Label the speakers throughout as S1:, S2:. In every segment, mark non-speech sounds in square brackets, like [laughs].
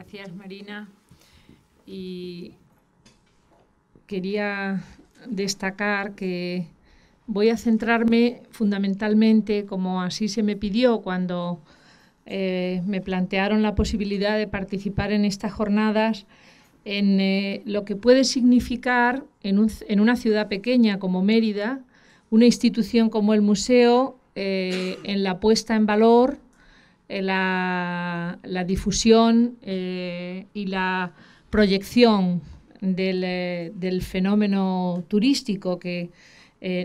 S1: Gracias, Marina. Y quería
S2: destacar que voy a centrarme fundamentalmente, como así se me pidió cuando eh, me plantearon la posibilidad de participar en estas jornadas, en eh, lo que puede significar en, una ciudad pequeña como Mérida, una institución como el museo, eh, en la puesta en valor eh, la, difusión eh, y la proyección del, eh, del fenómeno turístico, que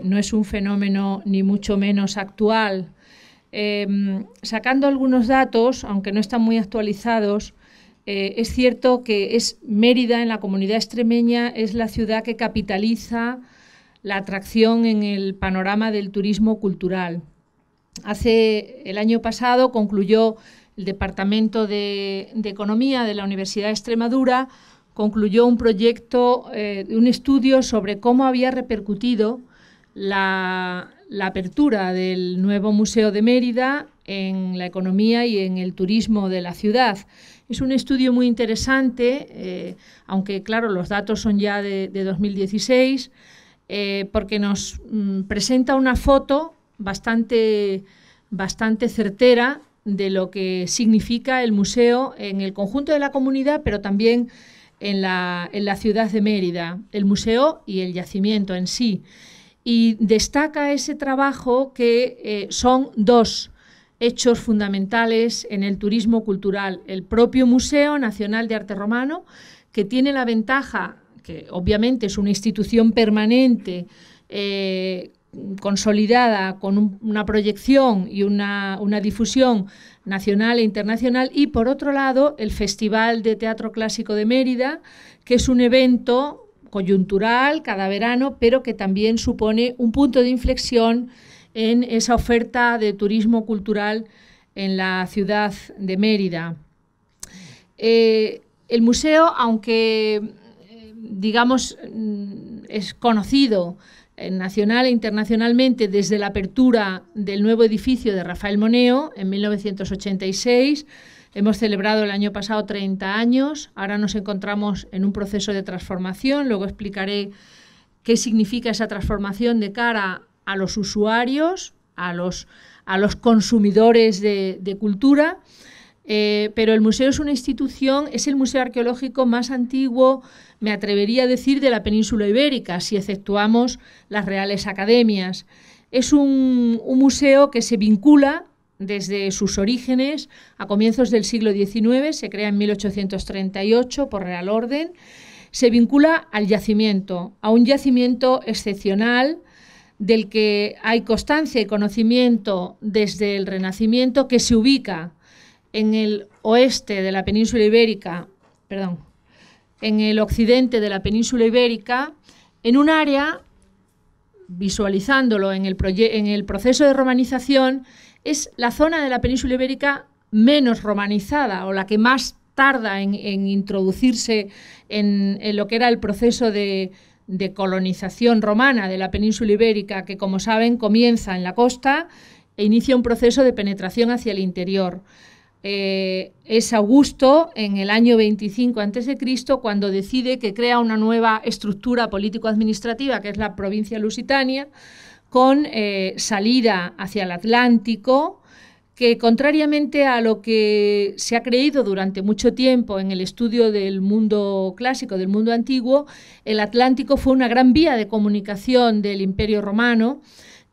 S2: no es un fenómeno ni mucho menos actual. Em, sacando algunos datos, aunque no están muy actualizados, es cierto que es Mérida en la comunidad extremeña es la ciudad que capitaliza la atracción en el panorama del turismo cultural hace el año pasado concluyó el Departamento de, Economía de la Universidad de Extremadura concluyó un proyecto, eh, un estudio sobre cómo había repercutido la, apertura del nuevo Museo de Mérida en la economía y en el turismo de la ciudad. Es un estudio muy interesante, eh, aunque claro, los datos son ya de, 2016, eh, porque nos mm, presenta una foto bastante, bastante certera de lo que significa el museo en el conjunto de la comunidad, pero también en la, ciudad de Mérida, el museo y el yacimiento en sí. Y destaca ese trabajo que eh, son dos hechos fundamentales en el turismo cultural. El propio Museo Nacional de Arte Romano, que tiene la ventaja, que obviamente es una institución permanente, eh, consolidada con una proyección y una, una, difusión nacional e internacional y por otro lado el Festival de Teatro Clásico de Mérida, que es un evento coyuntural cada verano, pero que también supone un punto de inflexión en esa oferta de turismo cultural en la ciudad de Mérida. Eh, el museo, aunque eh, digamos es conocido eh, nacional e internacionalmente desde la apertura del nuevo edificio de Rafael Moneo en 1986. Hemos celebrado el año pasado 30 años, ahora nos encontramos en un proceso de transformación, luego explicaré qué significa esa transformación de cara a los usuarios, a los, a los consumidores de, de cultura. Eh, pero el museo es una institución, es el museo arqueológico más antiguo, me atrevería a decir, de la península ibérica, si exceptuamos las reales academias. Es un, un museo que se vincula desde sus orígenes a comienzos del siglo XIX, se crea en 1838 por Real Orden, se vincula al yacimiento, a un yacimiento excepcional, del que hay constancia y conocimiento desde el Renacimiento, que se ubica en el oeste de la península ibérica, perdón, en el occidente de la península ibérica, en un área, visualizándolo en el, proceso de romanización, es la zona de la península ibérica menos romanizada o la que más tarda en, introducirse en, lo que era el proceso de colonización romana de la península ibérica, que como saben comienza en la costa e inicia un proceso de penetración hacia el interior. Eh, es Augusto en el año 25 a.C. cuando decide que crea una nueva estructura político-administrativa, que es la provincia lusitania, con eh, salida hacia el Atlántico, que contrariamente a lo que se ha creído durante mucho tiempo en el estudio del mundo clásico, del mundo antiguo, el Atlántico fue una gran vía de comunicación del Imperio Romano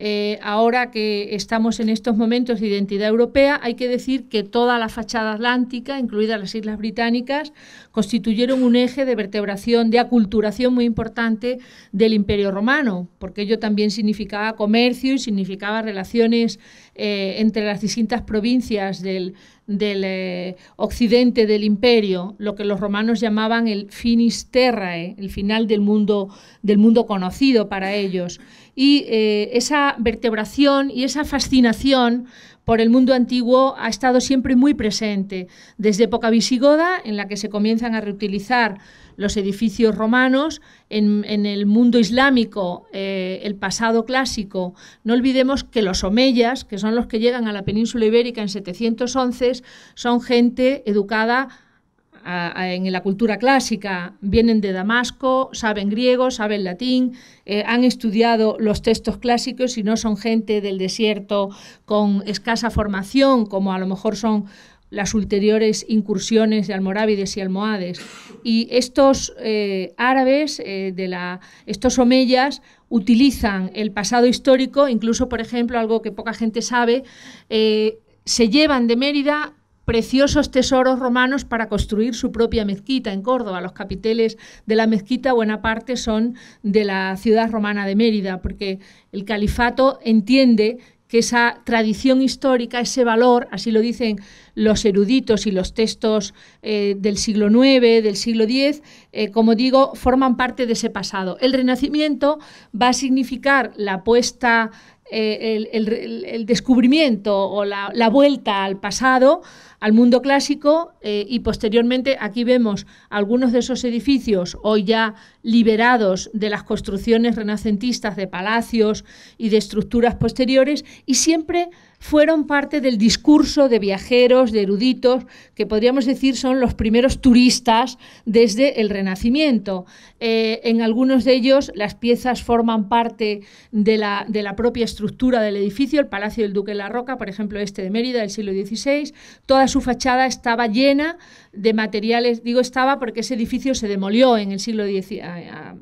S2: eh, ahora que estamos en estos momentos de identidad europea, hay que decir que toda la fachada atlántica, incluidas las Islas Británicas, constituyeron un eje de vertebración, de aculturación muy importante del Imperio Romano, porque ello también significaba comercio y significaba relaciones eh, entre las distintas provincias del, eh, occidente del imperio, lo que los romanos llamaban el finis terrae, el final del mundo, del mundo conocido para ellos y eh, esa vertebración y esa fascinación por el mundo antiguo ha estado siempre muy presente, desde época visigoda, en la que se comienzan a reutilizar los edificios romanos, en, el mundo islámico, eh, el pasado clásico. No olvidemos que los omeyas, que son los que llegan a la península ibérica en 711, son gente educada en la cultura clásica, vienen de Damasco, saben griego, saben latín, eh, han estudiado los textos clásicos y no son gente del desierto con escasa formación, como a lo mejor son las ulteriores incursiones de almorávides y almohades. Y estos eh, árabes, eh, de la, estos omeyas, utilizan el pasado histórico, incluso, por ejemplo, algo que poca gente sabe, se llevan de Mérida preciosos tesoros romanos para construir su propia mezquita en Córdoba. Los capiteles de la mezquita buena parte son de la ciudad romana de Mérida, porque el califato entiende que esa tradición histórica, ese valor, así lo dicen los eruditos y los textos eh, del siglo IX, del siglo X, eh, como digo, forman parte de ese pasado. El Renacimiento va a significar la puesta, eh, el, descubrimiento o la, la vuelta al pasado, al mundo clásico eh, y posteriormente aquí vemos algunos de esos edificios hoy ya liberados de las construcciones renacentistas de palacios y de estructuras posteriores y siempre fueron parte del discurso de viajeros, de eruditos, que podríamos decir son los primeros turistas desde el Renacimiento. Eh, en algunos de ellos las piezas forman parte de la, propia estructura del edificio, el Palacio del Duque de la Roca, por ejemplo, este de Mérida del siglo XVI, toda su fachada estaba llena de materiales, digo estaba porque ese edificio se demolió en el siglo a,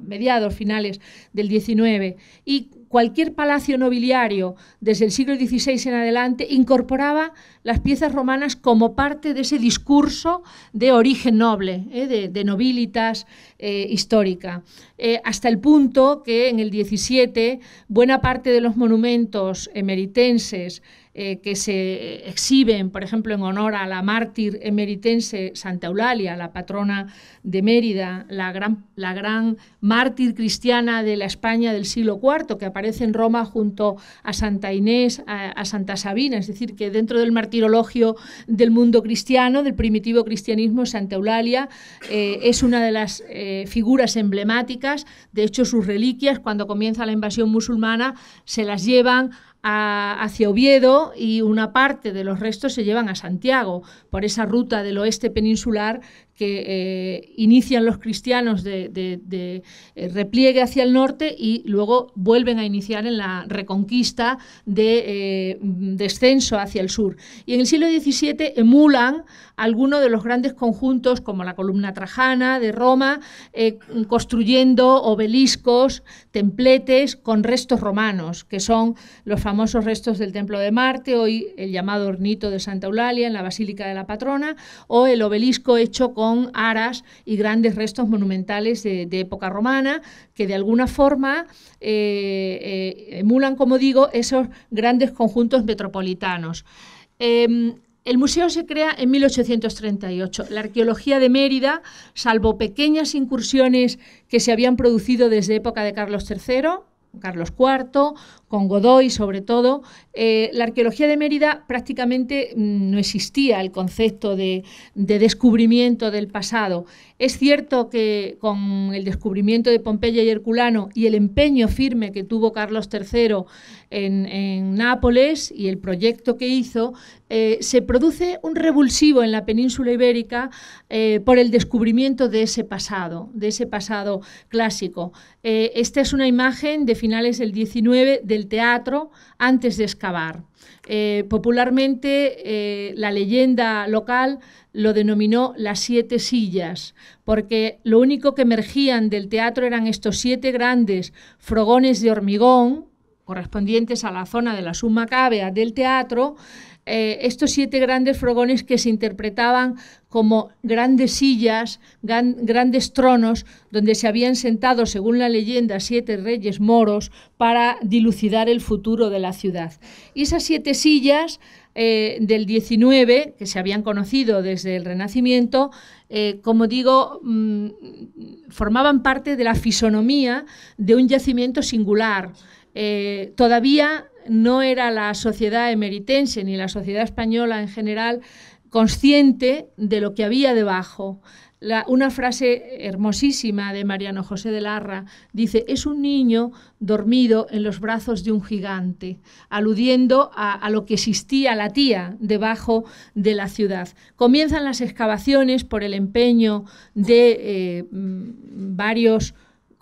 S2: mediados, finales del XIX, y cualquier palacio nobiliario desde el siglo XVI en adelante incorporaba las piezas romanas como parte de ese discurso de origen noble, ¿eh? de, nobilitas eh, histórica, eh, hasta el punto que en el XVII buena parte de los monumentos emeritenses eh, que se exhiben, por ejemplo, en honor a la mártir emeritense Santa Eulalia, la patrona de Mérida, la gran, la gran mártir cristiana de la España del siglo IV, que aparece en Roma junto a Santa Inés, a, Santa Sabina, es decir, que dentro del martirologio del mundo cristiano, del primitivo cristianismo, Santa Eulalia eh, es una de las eh, figuras emblemáticas, de hecho sus reliquias, cuando comienza la invasión musulmana, se las llevan hacia Oviedo y una parte de los restos se llevan a Santiago por esa ruta del oeste peninsular que eh, inician los cristianos de, eh, repliegue hacia el norte y luego vuelven a iniciar en la reconquista de eh, descenso hacia el sur. Y en el siglo XVII emulan algunos de los grandes conjuntos como la columna trajana de Roma, construyendo obeliscos, templetes con restos romanos, que son los famosos restos del Templo de Marte, hoy el llamado hornito de Santa Eulalia en la Basílica de la Patrona, o el obelisco hecho con con aras y grandes restos monumentales de, época romana, que de alguna forma eh, eh, emulan, como digo, esos grandes conjuntos metropolitanos. Em, el museo se crea en 1838. La arqueología de Mérida, salvo pequeñas incursiones que se habían producido desde época de Carlos III, Carlos IV, con Godoy sobre todo, eh, la arqueología de Mérida prácticamente mm, no existía el concepto de, descubrimiento del pasado. Es cierto que con el descubrimiento de Pompeya y Herculano y el empeño firme que tuvo Carlos III en, Nápoles y el proyecto que hizo, eh, se produce un revulsivo en la península ibérica eh, por el descubrimiento de ese pasado, de ese pasado clásico. esta es una imagen de finales del 19, del teatro antes de excavar. Eh, popularmente eh, la leyenda local lo denominó las siete sillas, porque lo único que emergían del teatro eran estos siete grandes frogones de hormigón correspondientes a la zona de la suma cavea del teatro, eh, estos siete grandes frogones que se interpretaban como grandes sillas, grandes tronos, donde se habían sentado, según la leyenda, siete reyes moros para dilucidar el futuro de la ciudad. Y esas siete sillas eh, del 19, que se habían conocido desde el Renacimiento, eh, como digo, mm, formaban parte de la fisonomía de un yacimiento singular. todavía no era la sociedad emeritense ni la sociedad española en general consciente de lo que había debajo. una frase hermosísima de Mariano José de Larra dice, es un niño dormido en los brazos de un gigante, aludiendo a, lo que existía la tía debajo de la ciudad. Comienzan las excavaciones por el empeño de eh, varios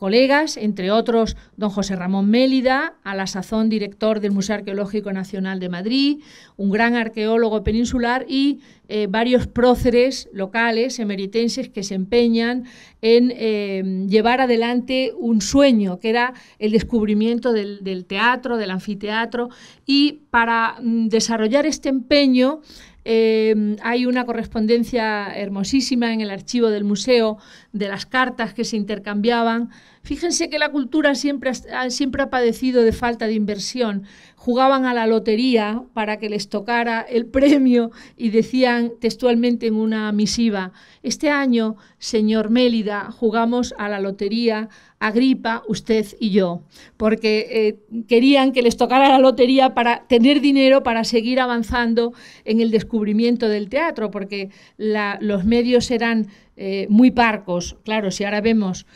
S2: colegas, entre otros don José Ramón Mélida, a la sazón director del Museo Arqueológico Nacional de Madrid, un gran arqueólogo peninsular y eh, varios próceres locales, emeritenses, que se empeñan en eh, llevar adelante un sueño, que era el descubrimiento del, teatro, del anfiteatro, y para mm, desarrollar este empeño, eh, hay una correspondencia hermosísima en el archivo del museo de las cartas que se intercambiaban Fíjense que la cultura siempre ha, padecido de falta de inversión. Jugaban a la lotería para que les tocara el premio y decían textualmente en una misiva, este año, señor Mélida, jugamos a la lotería Agripa, usted y yo, porque eh, querían que les tocara la lotería para tener dinero para seguir avanzando en el descubrimiento del teatro, porque los medios eran eh, muy parcos. Claro, si ahora vemos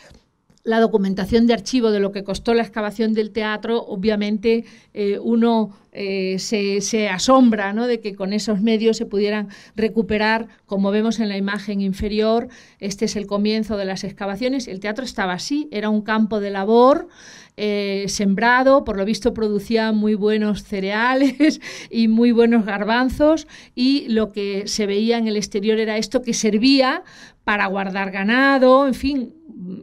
S2: la documentación de archivo de lo que costó la excavación del teatro, obviamente eh, uno eh, se, asombra ¿no? de que con esos medios se pudieran recuperar, como vemos en la imagen inferior, este es el comienzo de las excavaciones, el teatro estaba así, era un campo de labor eh, sembrado, por lo visto producía muy buenos cereales [laughs] y muy buenos garbanzos y lo que se veía en el exterior era esto que servía para guardar ganado, en fin,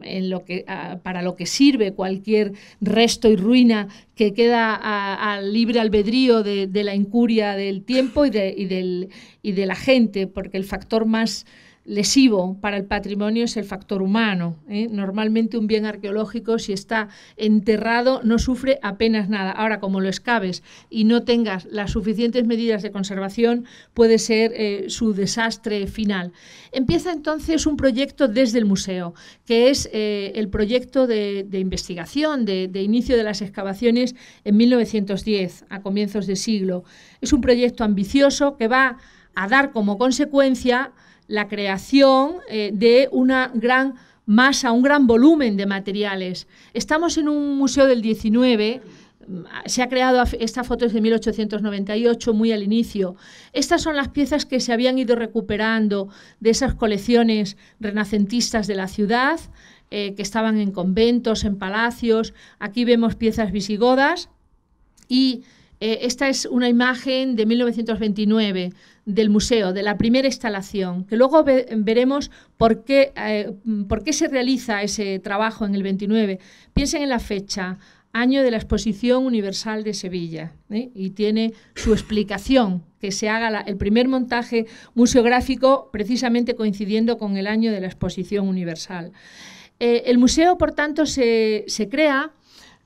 S2: en lo que, para lo que sirve cualquier resto y ruina que queda al libre albedrío de, de, la incuria del tiempo y de, y del, y de la gente, porque el factor más lesivo para el patrimonio es el factor humano. ¿eh? Normalmente un bien arqueológico, si está enterrado, no sufre apenas nada. Ahora, como lo excaves y no tengas las suficientes medidas de conservación, puede ser eh, su desastre final. Empieza entonces un proyecto desde el museo, que es eh, el proyecto de, investigación, de, de inicio de las excavaciones en 1910, a comienzos de siglo. Es un proyecto ambicioso que va a dar como consecuencia la creación eh, de una gran masa, un gran volumen de materiales. Estamos en un museo del 19 mm, se ha creado esta foto es de 1898, muy al inicio. Estas son las piezas que se habían ido recuperando de esas colecciones renacentistas de la ciudad, eh, que estaban en conventos, en palacios. Aquí vemos piezas visigodas y eh, esta es una imagen de 1929 del museo, de la primera instalación, que luego veremos por qué, eh, por qué se realiza ese trabajo en el 29. Piensen en la fecha, año de la Exposición Universal de Sevilla. ¿eh? Y tiene su explicación que se haga el primer montaje museográfico precisamente coincidiendo con el año de la Exposición Universal. el museo, por tanto, se, se crea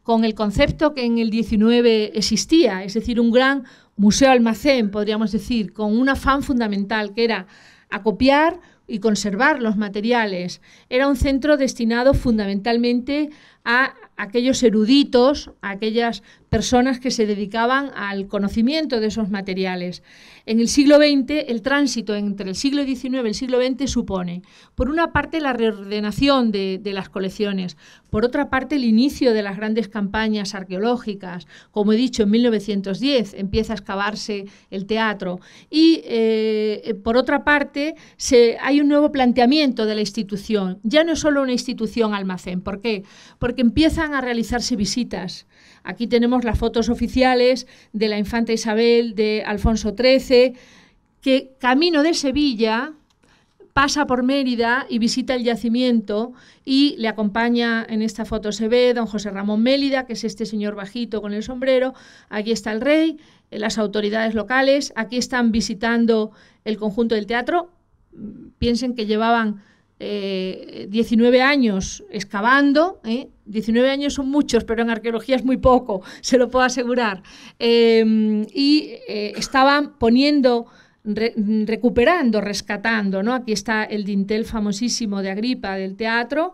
S2: con el concepto que en el 19 existía, es decir, un gran museo almacén, podríamos decir, con un afán fundamental que era acopiar y conservar los materiales. Era un centro destinado fundamentalmente a aquellos eruditos, a aquellas personas que se dedicaban al conocimiento de esos materiales. En el siglo XX, el tránsito entre el siglo XIX y el siglo XX supone, por una parte, la reordenación de, las colecciones, por otra parte, el inicio de las grandes campañas arqueológicas. Como he dicho, en 1910 empieza a excavarse el teatro. Y, eh, por otra parte, hay un nuevo planteamiento de la institución. Ya no es solo una institución almacén. ¿Por qué? Porque empiezan a realizarse visitas Aquí tenemos las fotos oficiales de la infanta Isabel, de Alfonso XIII, que camino de Sevilla pasa por Mérida y visita el yacimiento y le acompaña, en esta foto se ve don José Ramón Mélida, que es este señor bajito con el sombrero, aquí está el rey, las autoridades locales, aquí están visitando el conjunto del teatro, piensen que llevaban 19 eh, años excavando, eh, 19 años son muchos, pero en arqueología es muy poco, [laughs] se lo puedo asegurar. Em, y eh, estaban poniendo, recuperando, rescatando, ¿no? Aquí está el dintel famosísimo de Agripa del teatro,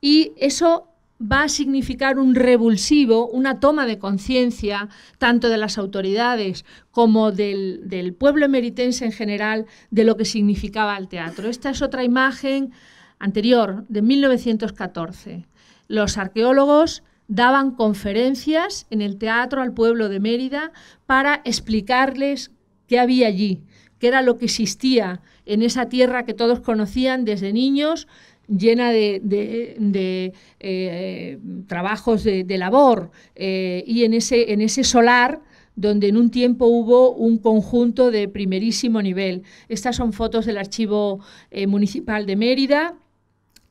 S2: y eso va a significar un revulsivo, una toma de conciencia, tanto de las autoridades como del, del pueblo emeritense en general, de lo que significaba el teatro. Esta es otra imagen anterior, de 1914. Los arqueólogos daban conferencias en el Teatro al Pueblo de Mérida para explicarles qué había allí, qué era lo que existía en esa tierra que todos conocían desde niños, llena de, eh, trabajos de, labor eh, y en ese, en ese solar donde en un tiempo hubo un conjunto de primerísimo nivel. Estas son fotos del Archivo eh, Municipal de Mérida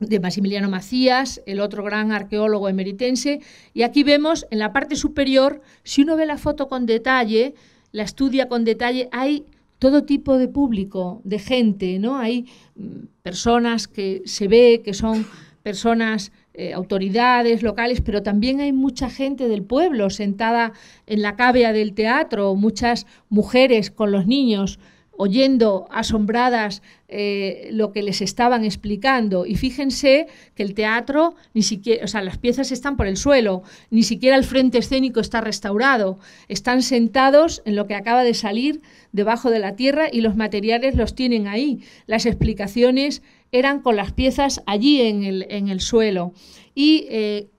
S2: de Maximiliano Macías, el otro gran arqueólogo emeritense. Y aquí vemos en la parte superior, si uno ve la foto con detalle, la estudia con detalle, hay todo tipo de público, de gente, ¿no? Hay mm, personas que se ve que son personas, eh, autoridades locales, pero también hay mucha gente del pueblo sentada en la cavea del teatro, muchas mujeres con los niños oyendo asombradas eh, lo que les estaban explicando. Y fíjense que el teatro, ni siquiera, o sea, las piezas están por el suelo, ni siquiera el frente escénico está restaurado, están sentados en lo que acaba de salir debajo de la tierra y los materiales los tienen ahí. Las explicaciones eran con las piezas allí en el, suelo. Y eh,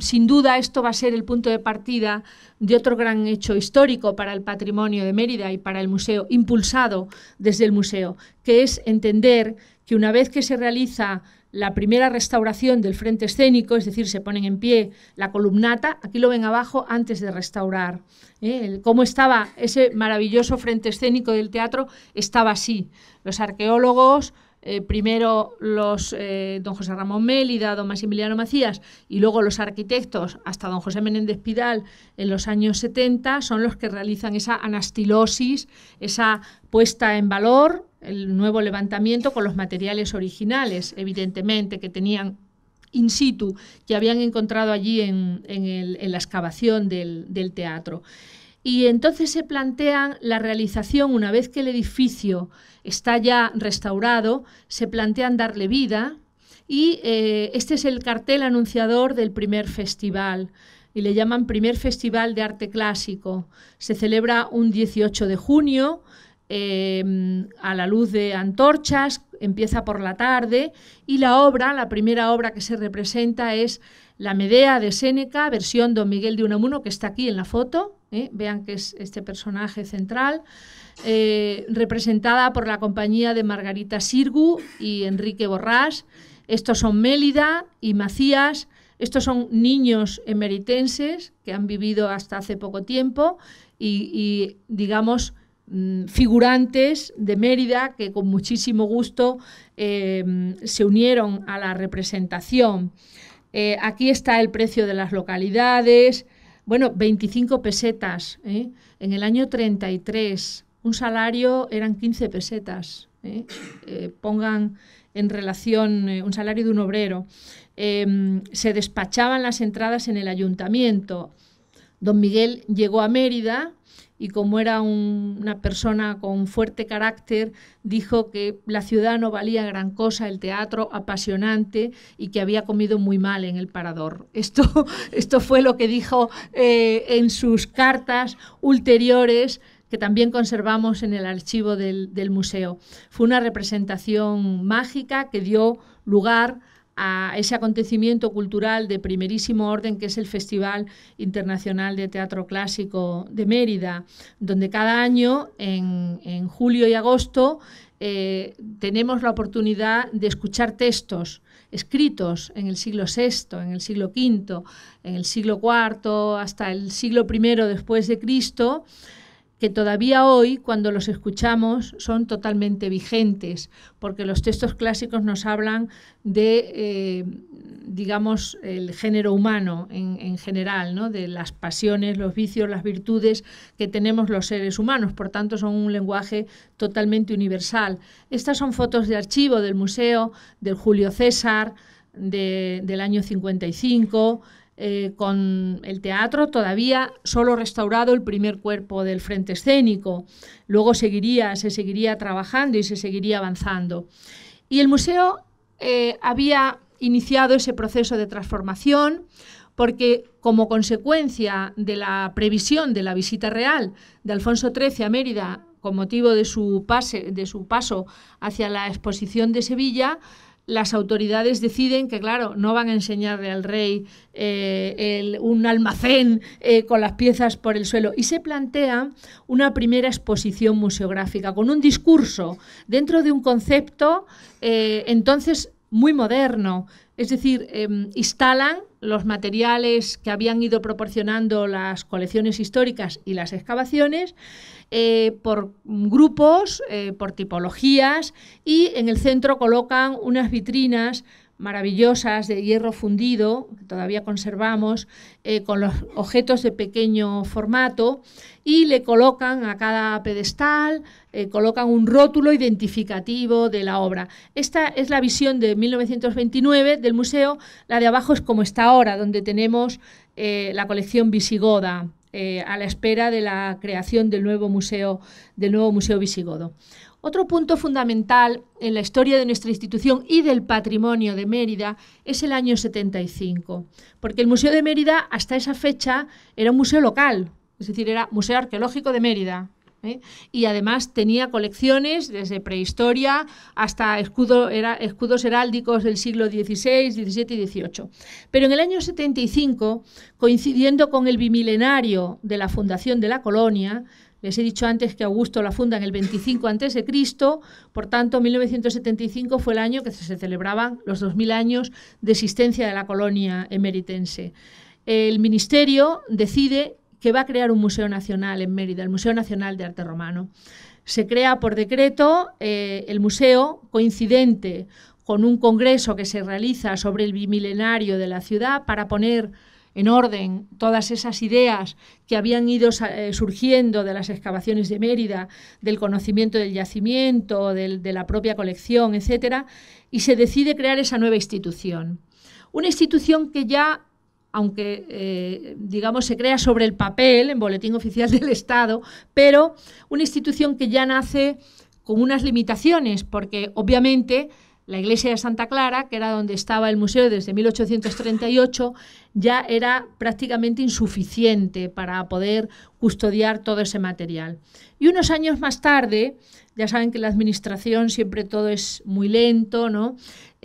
S2: sin duda esto va a ser el punto de partida de otro gran hecho histórico para el patrimonio de Mérida y para el museo, impulsado desde el museo, que es entender que una vez que se realiza la primera restauración del frente escénico, es decir, se ponen en pie la columnata, aquí lo ven abajo antes de restaurar. ¿eh? Cómo estaba ese maravilloso frente escénico del teatro, estaba así. Los arqueólogos eh, primero los eh, don José Ramón Mélida, don Maximiliano Macías y luego los arquitectos hasta don José Menéndez Pidal en los años 70 son los que realizan esa anastilosis, esa puesta en valor, el nuevo levantamiento con los materiales originales, evidentemente, que tenían in situ, que habían encontrado allí en, la excavación del, del teatro. Y entonces se plantean la realización, una vez que el edificio está ya restaurado, se plantean darle vida. Y eh, este es el cartel anunciador del primer festival y le llaman primer festival de arte clásico. Se celebra un 18 de junio em, a la luz de antorchas, empieza por la tarde y la obra, la primera obra que se representa es La Medea de Séneca, versión Don Miguel de Unamuno, que está aquí en la foto, ¿eh? vean que es este personaje central, eh, representada por la compañía de Margarita Sirgu y Enrique Borrás. Estos son Mélida y Macías. Estos son niños emeritenses que han vivido hasta hace poco tiempo y, digamos, mm, figurantes de Mérida que con muchísimo gusto em, se unieron a la representación. Eh, aquí está el precio de las localidades, bueno, 25 pesetas. ¿eh? En el año 33, un salario eran 15 pesetas. ¿eh? Eh, pongan en relación un salario de un obrero. Em, se despachaban las entradas en el ayuntamiento. Don Miguel llegó a Mérida y como era una persona con fuerte carácter, dijo que la ciudad no valía gran cosa, el teatro apasionante y que había comido muy mal en el parador. [laughs] Esto, esto fue lo que dijo eh, en sus cartas ulteriores que también conservamos en el archivo del museo. Fue una representación mágica que dio lugar a ese acontecimiento cultural de primerísimo orden que es el Festival Internacional de Teatro Clásico de Mérida, donde cada año en, julio y agosto eh, tenemos la oportunidad de escuchar textos escritos en el siglo VI, en el siglo V, en el siglo IV, hasta el siglo I después de Cristo, que todavía hoy, cuando los escuchamos, son totalmente vigentes, porque los textos clásicos nos hablan de, eh, digamos, el género humano en, general, ¿no? de las pasiones, los vicios, las virtudes que tenemos los seres humanos, por tanto son un lenguaje totalmente universal. Estas son fotos de archivo del museo, del Julio César, del año 55, eh, con el teatro todavía solo restaurado el primer cuerpo del frente escénico. Luego seguiría, se seguiría trabajando y se seguiría avanzando. Y el museo eh, había iniciado ese proceso de transformación porque como consecuencia de la previsión de la visita real de Alfonso XIII a Mérida con motivo de su, pase, de su paso hacia la exposición de Sevilla, las autoridades deciden que, claro, no van a enseñarle al rey eh, un almacén eh, con las piezas por el suelo. Y se plantea una primera exposición museográfica con un discurso dentro de un concepto eh, entonces muy moderno, es decir, em, instalan los materiales que habían ido proporcionando las colecciones históricas y las excavaciones eh, por grupos, eh, por tipologías y en el centro colocan unas vitrinas maravillosas de hierro fundido, que todavía conservamos, eh, con los objetos de pequeño formato, y le colocan a cada pedestal eh, colocan un rótulo identificativo de la obra. Esta es la visión de 1929 del museo, la de abajo es como está ahora, donde tenemos eh, la colección visigoda. Eh, a la espera de la creación del nuevo museo del nuevo museo visigodo. Otro punto fundamental en la historia de nuestra institución y del patrimonio de Mérida es el año 75, porque el Museo de Mérida hasta esa fecha era un museo local, es decir, era Museo Arqueológico de Mérida, ¿eh? y además tenía colecciones desde prehistoria hasta escudo, escudos heráldicos del siglo XVI, XVII y XVIII. Pero en el año 75, coincidiendo con el bimilenario de la fundación de la colonia, les he dicho antes que Augusto la funda en el 25 a.C., por tanto 1975 fue el año que se celebraban los 2.000 años de existencia de la colonia emeritense. El ministerio decide que va a crear un Museo Nacional en Mérida, el Museo Nacional de Arte Romano. Se crea por decreto eh, el museo coincidente con un congreso que se realiza sobre el bimilenario de la ciudad para poner en orden todas esas ideas que habían ido eh, surgiendo de las excavaciones de Mérida, del conocimiento del yacimiento, de la propia colección, etcétera, y se decide crear esa nueva institución. Una institución que ya aunque eh, digamos se crea sobre el papel en Boletín Oficial del Estado, pero una institución que ya nace con unas limitaciones, porque obviamente la iglesia de Santa Clara, que era donde estaba el museo desde 1838, ya era prácticamente insuficiente para poder custodiar todo ese material. Y unos años más tarde, ya saben que la administración siempre todo es muy lento, ¿no?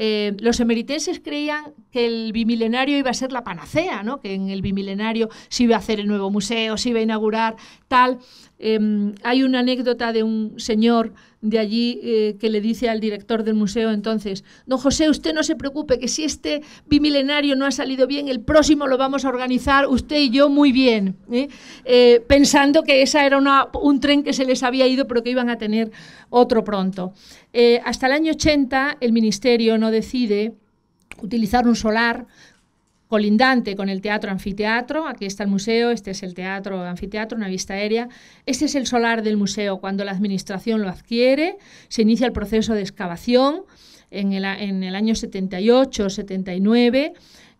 S2: Eh, los emeritenses creían que el bimilenario iba a ser la panacea, ¿no? que en el bimilenario se iba a hacer el nuevo museo, se iba a inaugurar tal. Em, hay una anécdota de un señor de allí eh, que le dice al director del museo entonces, don José, usted no se preocupe, que si este bimilenario no ha salido bien, el próximo lo vamos a organizar usted y yo muy bien, ¿eh? Eh, pensando que esa era un tren que se les había ido, pero que iban a tener otro pronto. hasta el año 80 el ministerio no decide utilizar un solar colindante con el Teatro Anfiteatro. Aquí está el museo, este es el Teatro Anfiteatro, una vista aérea. Este es el solar del museo. Cuando la administración lo adquiere, se inicia el proceso de excavación en el, año 78-79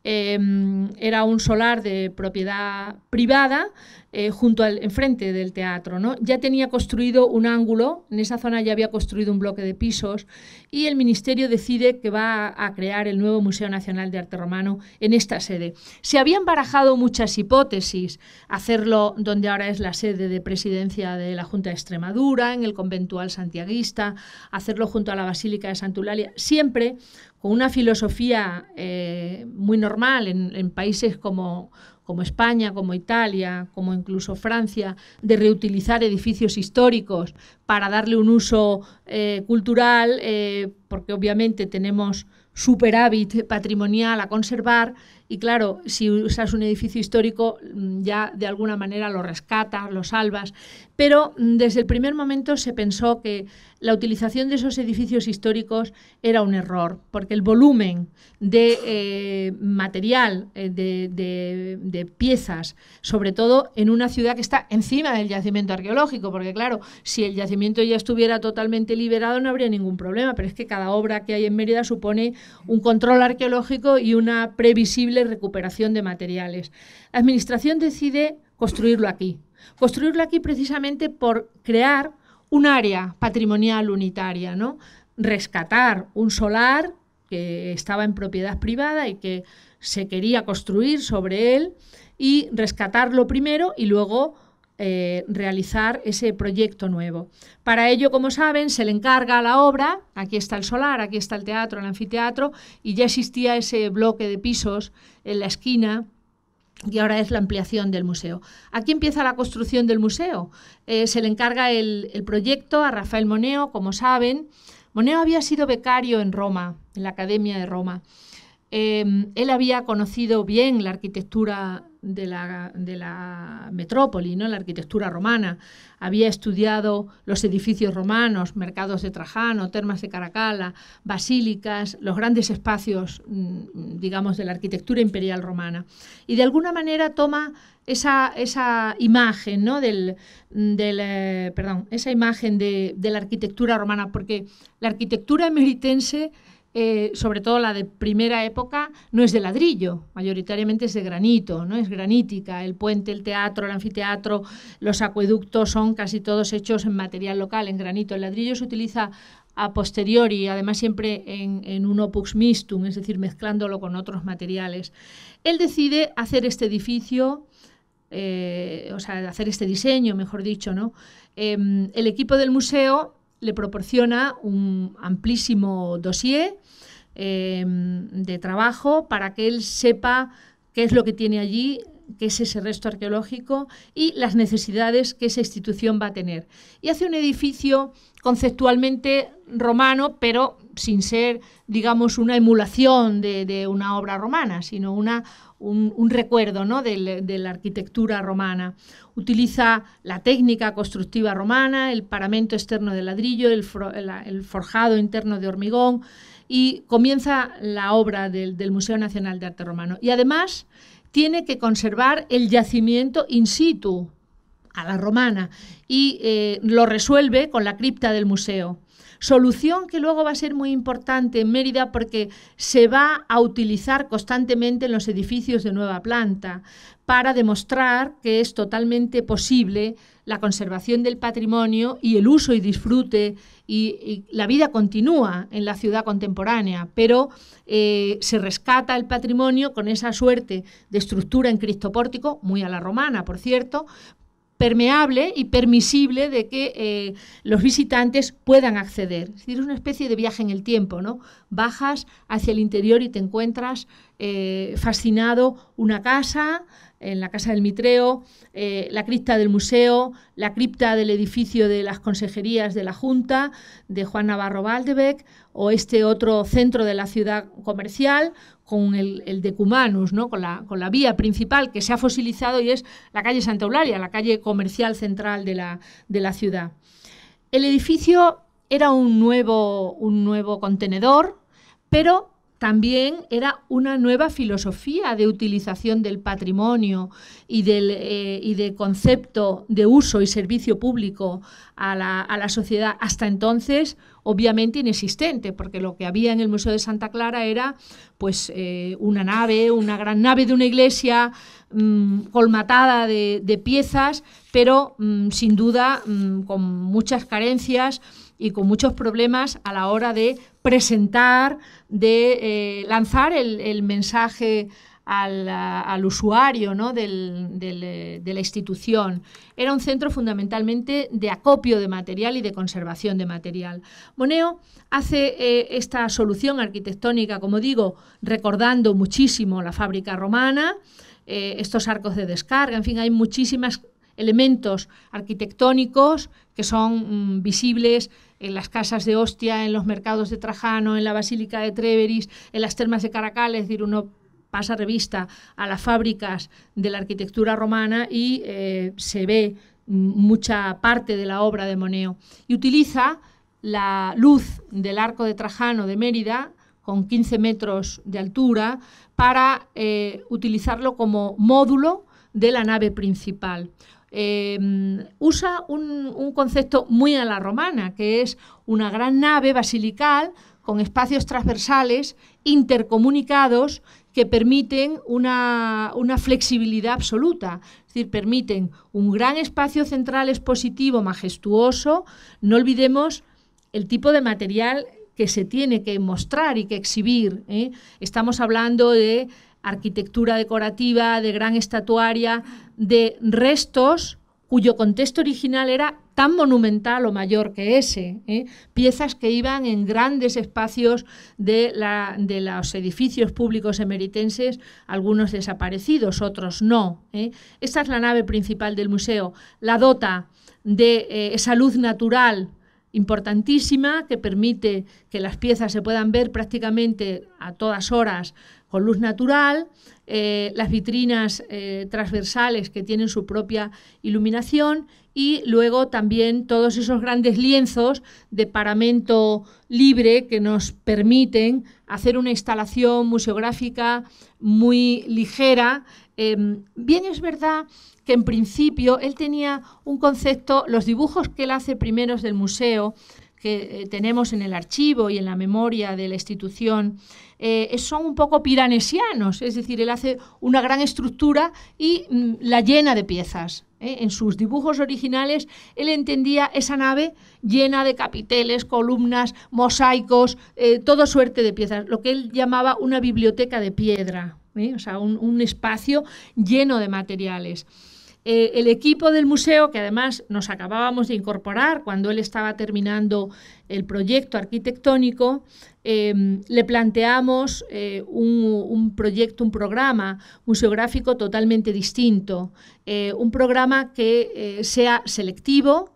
S2: Em, era un solar de propiedad privada eh, junto al enfrente del teatro. ¿no? Ya tenía construido un ángulo, en esa zona ya había construido un bloque de pisos y el ministerio decide que va a crear el nuevo Museo Nacional de Arte Romano en esta sede. Se habían barajado muchas hipótesis, hacerlo donde ahora es la sede de presidencia de la Junta de Extremadura, en el conventual santiaguista, hacerlo junto a la Basílica de Santulalia, siempre con una filosofía eh, muy normal en, países como, España, como Italia, como incluso Francia, de reutilizar edificios históricos para darle un uso eh, cultural, eh, porque obviamente tenemos superávit patrimonial a conservar, y claro, si usas un edificio histórico, mm, ya de alguna manera lo rescatas, lo salvas. Pero mm, desde el primer momento se pensó que la utilización de esos edificios históricos era un error, porque el volumen de eh, material, eh, de, piezas, sobre todo en una ciudad que está encima del yacimiento arqueológico, porque claro, si el yacimiento ya estuviera totalmente liberado no habría ningún problema, pero es que cada obra que hay en Mérida supone un control arqueológico y una previsible recuperación de materiales. La Administración decide construirlo aquí. Construirlo aquí precisamente por crear un área patrimonial unitaria, ¿no? Rescatar un solar que estaba en propiedad privada y que se quería construir sobre él y rescatarlo primero y luego eh, realizar ese proyecto nuevo. Para ello, como saben, se le encarga la obra, aquí está el solar, aquí está el teatro, el anfiteatro, y ya existía ese bloque de pisos en la esquina y ahora es la ampliación del museo. Aquí empieza la construcción del museo. Eh, se le encarga el, proyecto a Rafael Moneo, como saben. Moneo había sido becario en Roma, en la Academia de Roma. Eh, él había conocido bien la arquitectura de la, metrópoli, ¿no? la arquitectura romana. Había estudiado los edificios romanos, mercados de Trajano, termas de Caracalla, basílicas, los grandes espacios, mm, digamos, de la arquitectura imperial romana. Y de alguna manera toma esa, imagen, ¿no? Del, eh, perdón, esa imagen de, de la arquitectura romana, porque la arquitectura emeritense eh, sobre todo la de primera época, no es de ladrillo, mayoritariamente es de granito, ¿no? es granítica. El puente, el teatro, el anfiteatro, los acueductos son casi todos hechos en material local, en granito. El ladrillo se utiliza a posteriori, además siempre en, un opus mistum, es decir, mezclándolo con otros materiales. Él decide hacer este edificio, eh, o sea, hacer este diseño, mejor dicho, ¿no? Em, el equipo del museo le proporciona un amplísimo dossier Em, de trabajo para que él sepa qué es lo que tiene allí, qué es ese resto arqueológico y las necesidades que esa institución va a tener. Y hace un edificio conceptualmente romano, pero sin ser, digamos, una emulación de, una obra romana, sino una, un, recuerdo ¿no? de, la arquitectura romana. Utiliza la técnica constructiva romana, el paramento externo de ladrillo, el forjado interno de hormigón, y comienza la obra del, Museo Nacional de Arte Romano. Y además tiene que conservar el yacimiento in situ a la romana y eh, lo resuelve con la cripta del museo. Solución que luego va a ser muy importante en Mérida porque se va a utilizar constantemente en los edificios de nueva planta para demostrar que es totalmente posible la conservación del patrimonio y el uso y disfrute y, la vida continúa en la ciudad contemporánea, pero eh, se rescata el patrimonio con esa suerte de estructura en cristopórtico, muy a la romana, por cierto, permeable y permisible de que eh, los visitantes puedan acceder. Es decir, es una especie de viaje en el tiempo, ¿no? Bajas hacia el interior y te encuentras eh, fascinado una casa, en la Casa del Mitreo, eh, la cripta del museo, la cripta del edificio de las consejerías de la Junta, de Juan Navarro Valdebec, o este otro centro de la ciudad comercial, con el, de Cumanus, ¿no? con, la, vía principal que se ha fosilizado y es la calle Santa Eulalia, la calle comercial central de la, de la ciudad. El edificio era un nuevo, un nuevo contenedor, pero también era una nueva filosofía de utilización del patrimonio y, del, eh, y de concepto de uso y servicio público a la, sociedad, hasta entonces obviamente inexistente, porque lo que había en el Museo de Santa Clara era pues eh, una nave, una gran nave de una iglesia mm, colmatada de, piezas, pero mm, sin duda mm, con muchas carencias y con muchos problemas a la hora de presentar, de eh, lanzar el, mensaje al, usuario ¿no? Eh, de la institución. Era un centro fundamentalmente de acopio de material y de conservación de material. Moneo hace eh, esta solución arquitectónica, como digo, recordando muchísimo la fábrica romana, estos arcos de descarga, en fin, hay muchísimos elementos arquitectónicos que son mm, visibles en las casas de Ostia, en los mercados de Trajano, en la Basílica de Treveris, en las termas de Caracal, es decir, uno pasa revista a las fábricas de la arquitectura romana y eh, se ve mm, mucha parte de la obra de Moneo. Y utiliza la luz del arco de Trajano de Mérida, con 15 metros de altura, para eh, utilizarlo como módulo de la nave principal. Em, usa un, concepto muy a la romana, que es una gran nave basilical con espacios transversales intercomunicados que permiten una, flexibilidad absoluta, es decir, permiten un gran espacio central expositivo majestuoso. No olvidemos el tipo de material que se tiene que mostrar y que exhibir. ¿eh? Estamos hablando de arquitectura decorativa, de gran estatuaria, de restos cuyo contexto original era tan monumental o mayor que ese. ¿eh? Piezas que iban en grandes espacios de, los edificios públicos emeritenses, algunos desaparecidos, otros no. ¿eh? Esta es la nave principal del museo. La dota de eh, esa luz natural importantísima que permite que las piezas se puedan ver prácticamente a todas horas con luz natural, eh, las vitrinas eh, transversales que tienen su propia iluminación y luego también todos esos grandes lienzos de paramento libre que nos permiten hacer una instalación museográfica muy ligera. Em, bien es verdad que en principio él tenía un concepto, los dibujos que él hace primeros del museo que eh, tenemos en el archivo y en la memoria de la institución eh, son un poco piranesianos, es decir, él hace una gran estructura y mm, la llena de piezas. ¿eh? En sus dibujos originales él entendía esa nave llena de capiteles, columnas, mosaicos, todo suerte de piezas, lo que él llamaba una biblioteca de piedra, o sea, un espacio lleno de materiales. Eh, el equipo del museo, que además nos acabábamos de incorporar cuando él estaba terminando el proyecto arquitectónico, eh, le planteamos eh, un, proyecto, un programa museográfico totalmente distinto, un programa que sea selectivo,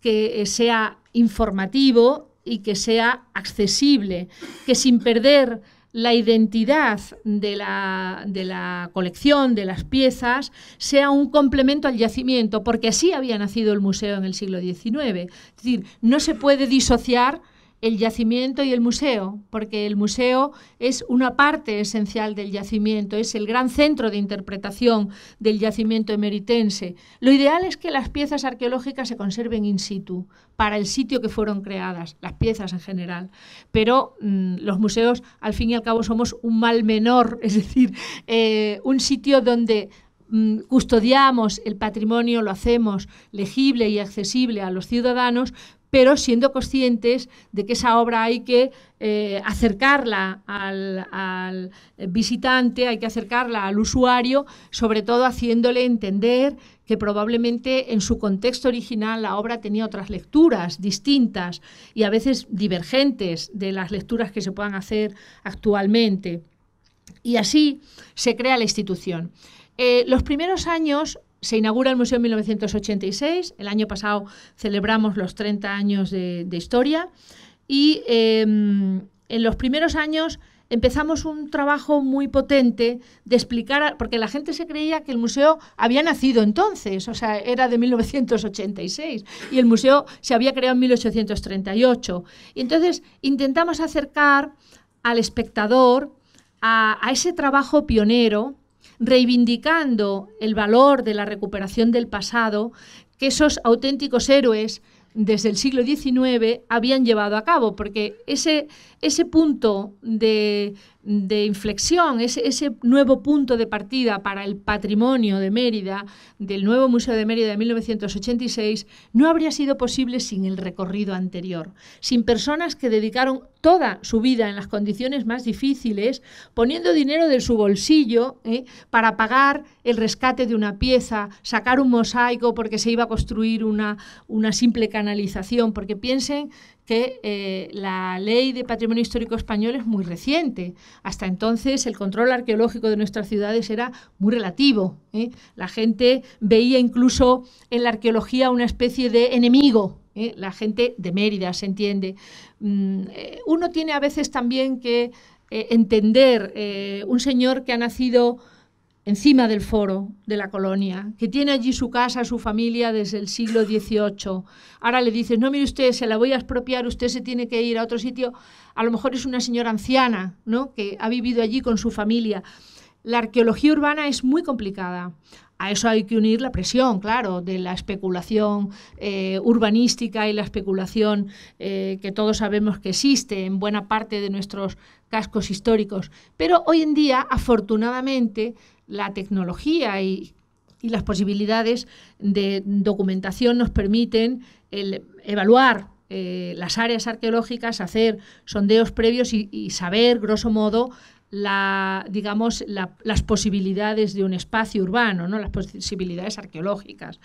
S2: que sea informativo y que sea accesible, que sin perder la identidad de la, de la, colección, de las piezas, sea un complemento al yacimiento, porque así había nacido el museo en el siglo XIX. Es decir, no se puede disociar el yacimiento y el museo, porque el museo es una parte esencial del yacimiento, es el gran centro de interpretación del yacimiento emeritense. Lo ideal es que las piezas arqueológicas se conserven in situ, para el sitio que fueron creadas, las piezas en general. Pero mm, los museos, al fin y al cabo, somos un mal menor, [laughs] es decir, eh, un sitio donde mm, custodiamos el patrimonio, lo hacemos legible y accesible a los ciudadanos, pero siendo conscientes de que esa obra hay que eh, acercarla al, visitante, hay que acercarla al usuario, sobre todo haciéndole entender que probablemente en su contexto original la obra tenía otras lecturas distintas y a veces divergentes de las lecturas que se puedan hacer actualmente. Y así se crea la institución. Eh, los primeros años se inaugura el museo en 1986, el año pasado celebramos los 30 años de, historia y em, en los primeros años empezamos un trabajo muy potente de explicar, porque la gente se creía que el museo había nacido entonces, o sea, era de 1986 y el museo se había creado en 1838. Y entonces intentamos acercar al espectador a ese trabajo pionero reivindicando el valor de la recuperación del pasado que esos auténticos héroes desde el siglo XIX habían llevado a cabo, porque ese, ese punto de de inflexión, ese, nuevo punto de partida para el patrimonio de Mérida, del nuevo Museo de Mérida de 1986, no habría sido posible sin el recorrido anterior, sin personas que dedicaron toda su vida en las condiciones más difíciles, poniendo dinero de su bolsillo ¿eh? para pagar el rescate de una pieza, sacar un mosaico porque se iba a construir una, una simple canalización, porque piensen que eh, la ley de patrimonio histórico español es muy reciente. Hasta entonces el control arqueológico de nuestras ciudades era muy relativo. ¿eh? La gente veía incluso en la arqueología una especie de enemigo. ¿eh? La gente de Mérida, se entiende. Mm, uno tiene a veces también que entender un señor que ha nacido encima del foro de la colonia, que tiene allí su casa, su familia desde el siglo XVIII. Ahora le dices, no, mire usted, se la voy a expropiar, usted se tiene que ir a otro sitio. A lo mejor es una señora anciana, ¿no? Que ha vivido allí con su familia. La arqueología urbana es muy complicada. A eso hay que unir la presión, claro, de la especulación eh, urbanística y la especulación eh, que todos sabemos que existe en buena parte de nuestros cascos históricos. Pero hoy en día, afortunadamente, la tecnología y, las posibilidades de documentación nos permiten evaluar eh, las áreas arqueológicas, hacer sondeos previos y saber, grosso modo, la, digamos, las posibilidades de un espacio urbano, ¿no? las posibilidades arqueológicas.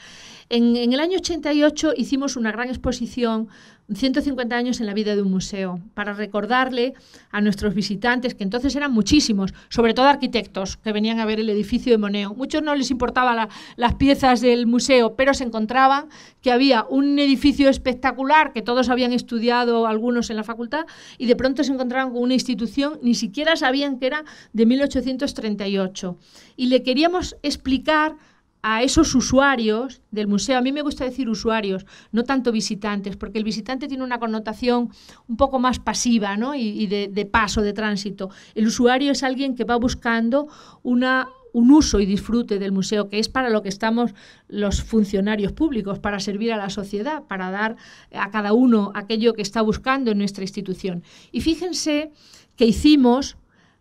S2: En, en, el año 88 hicimos una gran exposición 150 años en la vida de un museo, para recordarle a nuestros visitantes, que entonces eran muchísimos, sobre todo arquitectos que venían a ver el edificio de Moneo. Muchos no les importaban las piezas del museo, pero se encontraban que había un edificio espectacular que todos habían estudiado, algunos en la facultad, y de pronto se encontraban con una institución, ni siquiera sabían que era de 1838. Y le queríamos explicar a esos usuarios del museo. A mí me gusta decir usuarios, no tanto visitantes, porque el visitante tiene una connotación un poco más pasiva ¿no? y, de, paso, de tránsito. El usuario es alguien que va buscando una, un uso y disfrute del museo, que es para lo que estamos los funcionarios públicos, para servir a la sociedad, para dar a cada uno aquello que está buscando en nuestra institución. Y fíjense que hicimos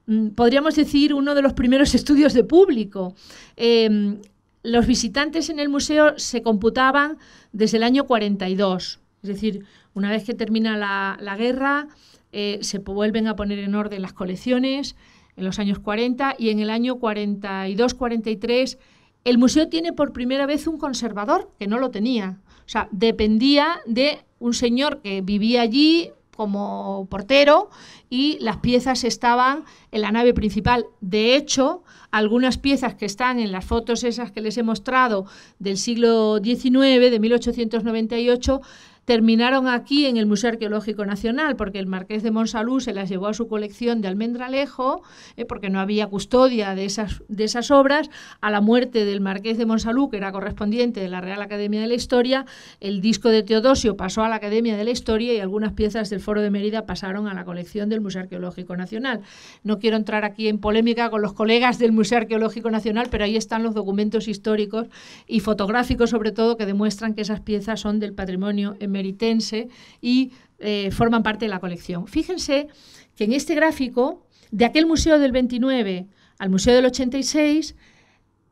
S2: mm, podríamos decir, uno de los primeros [laughs] estudios de público. Em, los visitantes en el museo se computaban desde el año 42. Es decir, una vez que termina la, guerra, eh, se vuelven a poner en orden las colecciones en los años 40 y en el año 42-43 el museo tiene por primera vez un conservador, que no lo tenía. O sea, dependía de un señor que vivía allí como portero y las piezas estaban en la nave principal. De hecho, algunas piezas que están en las fotos esas que les he mostrado del siglo XIX, de 1898, terminaron aquí en el Museo Arqueológico Nacional, porque el Marqués de Monsalú se las llevó a su colección de Almendralejo, eh, porque no había custodia de esas, de esas obras. A la muerte del Marqués de Monsalú, que era correspondiente de la Real Academia de la Historia, el disco de Teodosio pasó a la Academia de la Historia y algunas piezas del Foro de Mérida pasaron a la colección del Museo Arqueológico Nacional. No quiero entrar aquí en polémica con los colegas del Museo Arqueológico Nacional, pero ahí están los documentos históricos y fotográficos, sobre todo, que demuestran que esas piezas son del patrimonio en y eh, forman parte de la colección. Fíjense que en este gráfico, de aquel museo del 29 al museo del 86,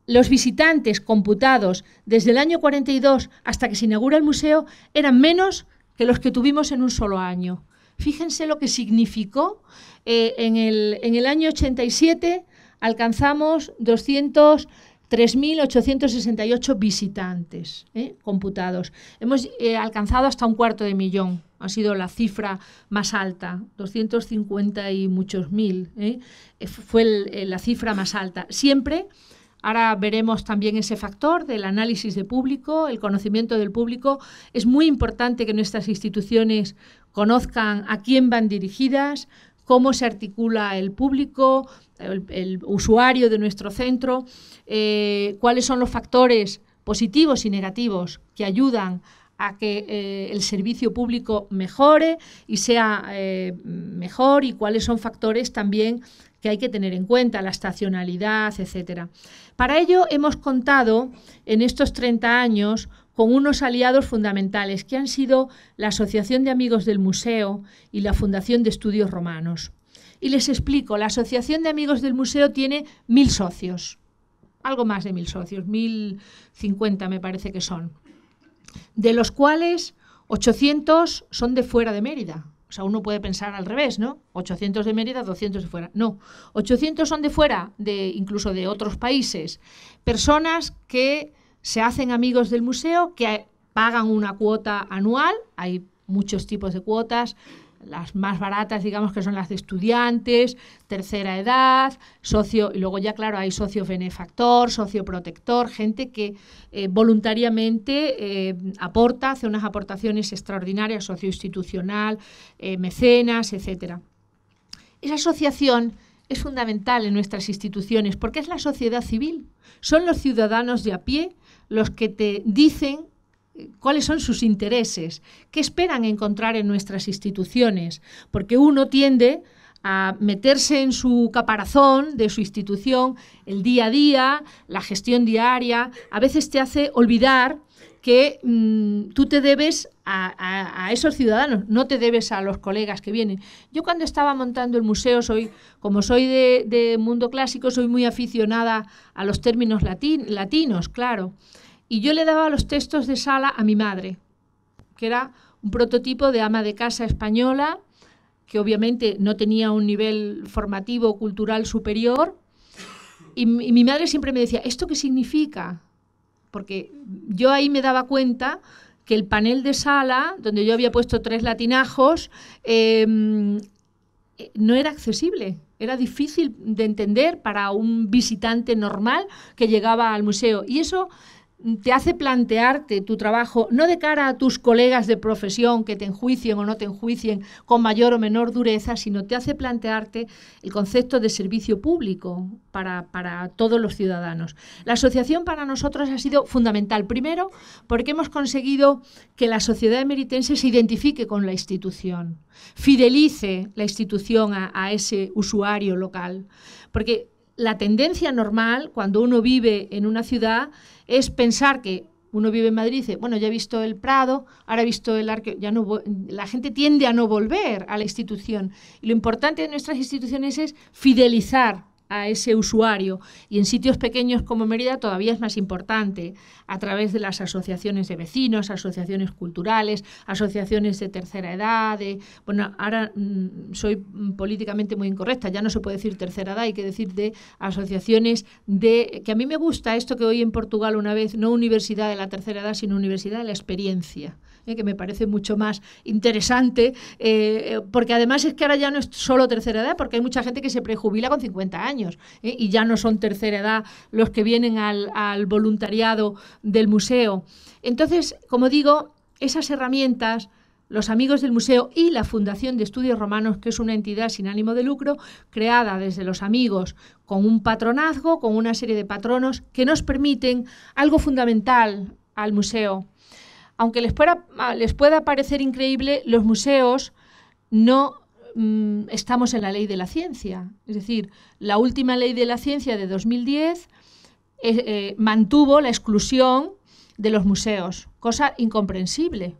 S2: los visitantes computados desde el año 42 hasta que se inaugura el museo eran menos que los que tuvimos en un solo año. Fíjense lo que significó. Eh, en, el, en el año 87 alcanzamos 200... 3.868 visitantes ¿eh? computados. Hemos eh, alcanzado hasta un cuarto de millón, ha sido la cifra más alta, 250 y muchos mil, ¿eh? fue la cifra más alta. Siempre, ahora veremos también ese factor del análisis de público, el conocimiento del público. Es muy importante que nuestras instituciones conozcan a quién van dirigidas, cómo se articula el público, el, usuario de nuestro centro, eh, cuáles son los factores positivos y negativos que ayudan a que eh, el servicio público mejore y sea eh, mejor y cuáles son factores también que hay que tener en cuenta, la estacionalidad, etcétera. Para ello hemos contado en estos 30 años con unos aliados fundamentales que han sido la Asociación de Amigos del Museo y la Fundación de Estudios Romanos. Y les explico, la Asociación de Amigos del Museo tiene mil socios, algo más de mil socios, mil cincuenta me parece que son, de los cuales 800 son de fuera de Mérida. O sea, uno puede pensar al revés, ¿no? 800 de Mérida, 200 de fuera. No, 800 son de fuera, de incluso de otros países. Personas que se hacen amigos del museo, que pagan una cuota anual, hay muchos tipos de cuotas, las más baratas, digamos que son las de estudiantes, tercera edad, socio, y luego ya claro, hay socio benefactor, socio protector, gente que eh, voluntariamente eh, aporta, hace unas aportaciones extraordinarias, socio institucional, eh, mecenas, etcétera. Esa asociación es fundamental en nuestras instituciones porque es la sociedad civil, son los ciudadanos de a pie los que te dicen cuáles son sus intereses, qué esperan encontrar en nuestras instituciones, porque uno tiende a meterse en su caparazón de su institución, el día a día, la gestión diaria, a veces te hace olvidar que mm, tú te debes a, esos ciudadanos, no te debes a los colegas que vienen. Yo cuando estaba montando el museo, soy, como soy de, mundo clásico, soy muy aficionada a los términos latinos, claro. Y yo le daba los textos de sala a mi madre, que era un prototipo de ama de casa española, que obviamente no tenía un nivel formativo cultural superior. Y, mi madre siempre me decía, ¿esto qué significa? Porque yo ahí me daba cuenta que el panel de sala, donde yo había puesto tres latinajos, em, eh, no era accesible. Era difícil de entender para un visitante normal que llegaba al museo. Y eso te hace plantearte tu trabajo no de cara a tus colegas de profesión que te enjuicien o no te enjuicien con mayor o menor dureza, sino te hace plantearte el concepto de servicio público para, todos los ciudadanos. La asociación para nosotros ha sido fundamental, primero porque hemos conseguido que la sociedad emeritense se identifique con la institución, fidelice la institución a, a ese usuario local, porque la tendencia normal cuando uno vive en una ciudad es pensar que uno vive en Madrid y dice, bueno, ya he visto el Prado, ahora he visto el arqueo, ya no la gente tiende a no volver a la institución. Y lo importante de nuestras instituciones es fidelizar a ese usuario y en sitios pequeños como Mérida todavía es más importante a través de las asociaciones de vecinos, asociaciones culturales, asociaciones de tercera edad, bueno, ahora mm, soy políticamente muy incorrecta, ya no se puede decir tercera edad, hay que decir de asociaciones de que a mí me gusta esto que hoy en Portugal una vez no universidad de la tercera edad, sino universidad de la experiencia ¿eh? que me parece mucho más interesante, eh, eh, porque además es que ahora ya no es solo tercera edad, porque hay mucha gente que se prejubila con 50 años y ya no son tercera edad los que vienen al voluntariado del museo. Entonces, como digo, esas herramientas los amigos del museo y la Fundación de Estudios Romanos, que es una entidad sin ánimo de lucro, creada desde los amigos con un patronazgo, con una serie de patronos que nos permiten algo fundamental al museo, aunque les pueda, les pueda parecer increíble, los museos no mm, estamos en la ley de la ciencia. Es decir, la última ley de la ciencia de 2010 eh, eh, mantuvo la exclusión de los museos, cosa incomprensible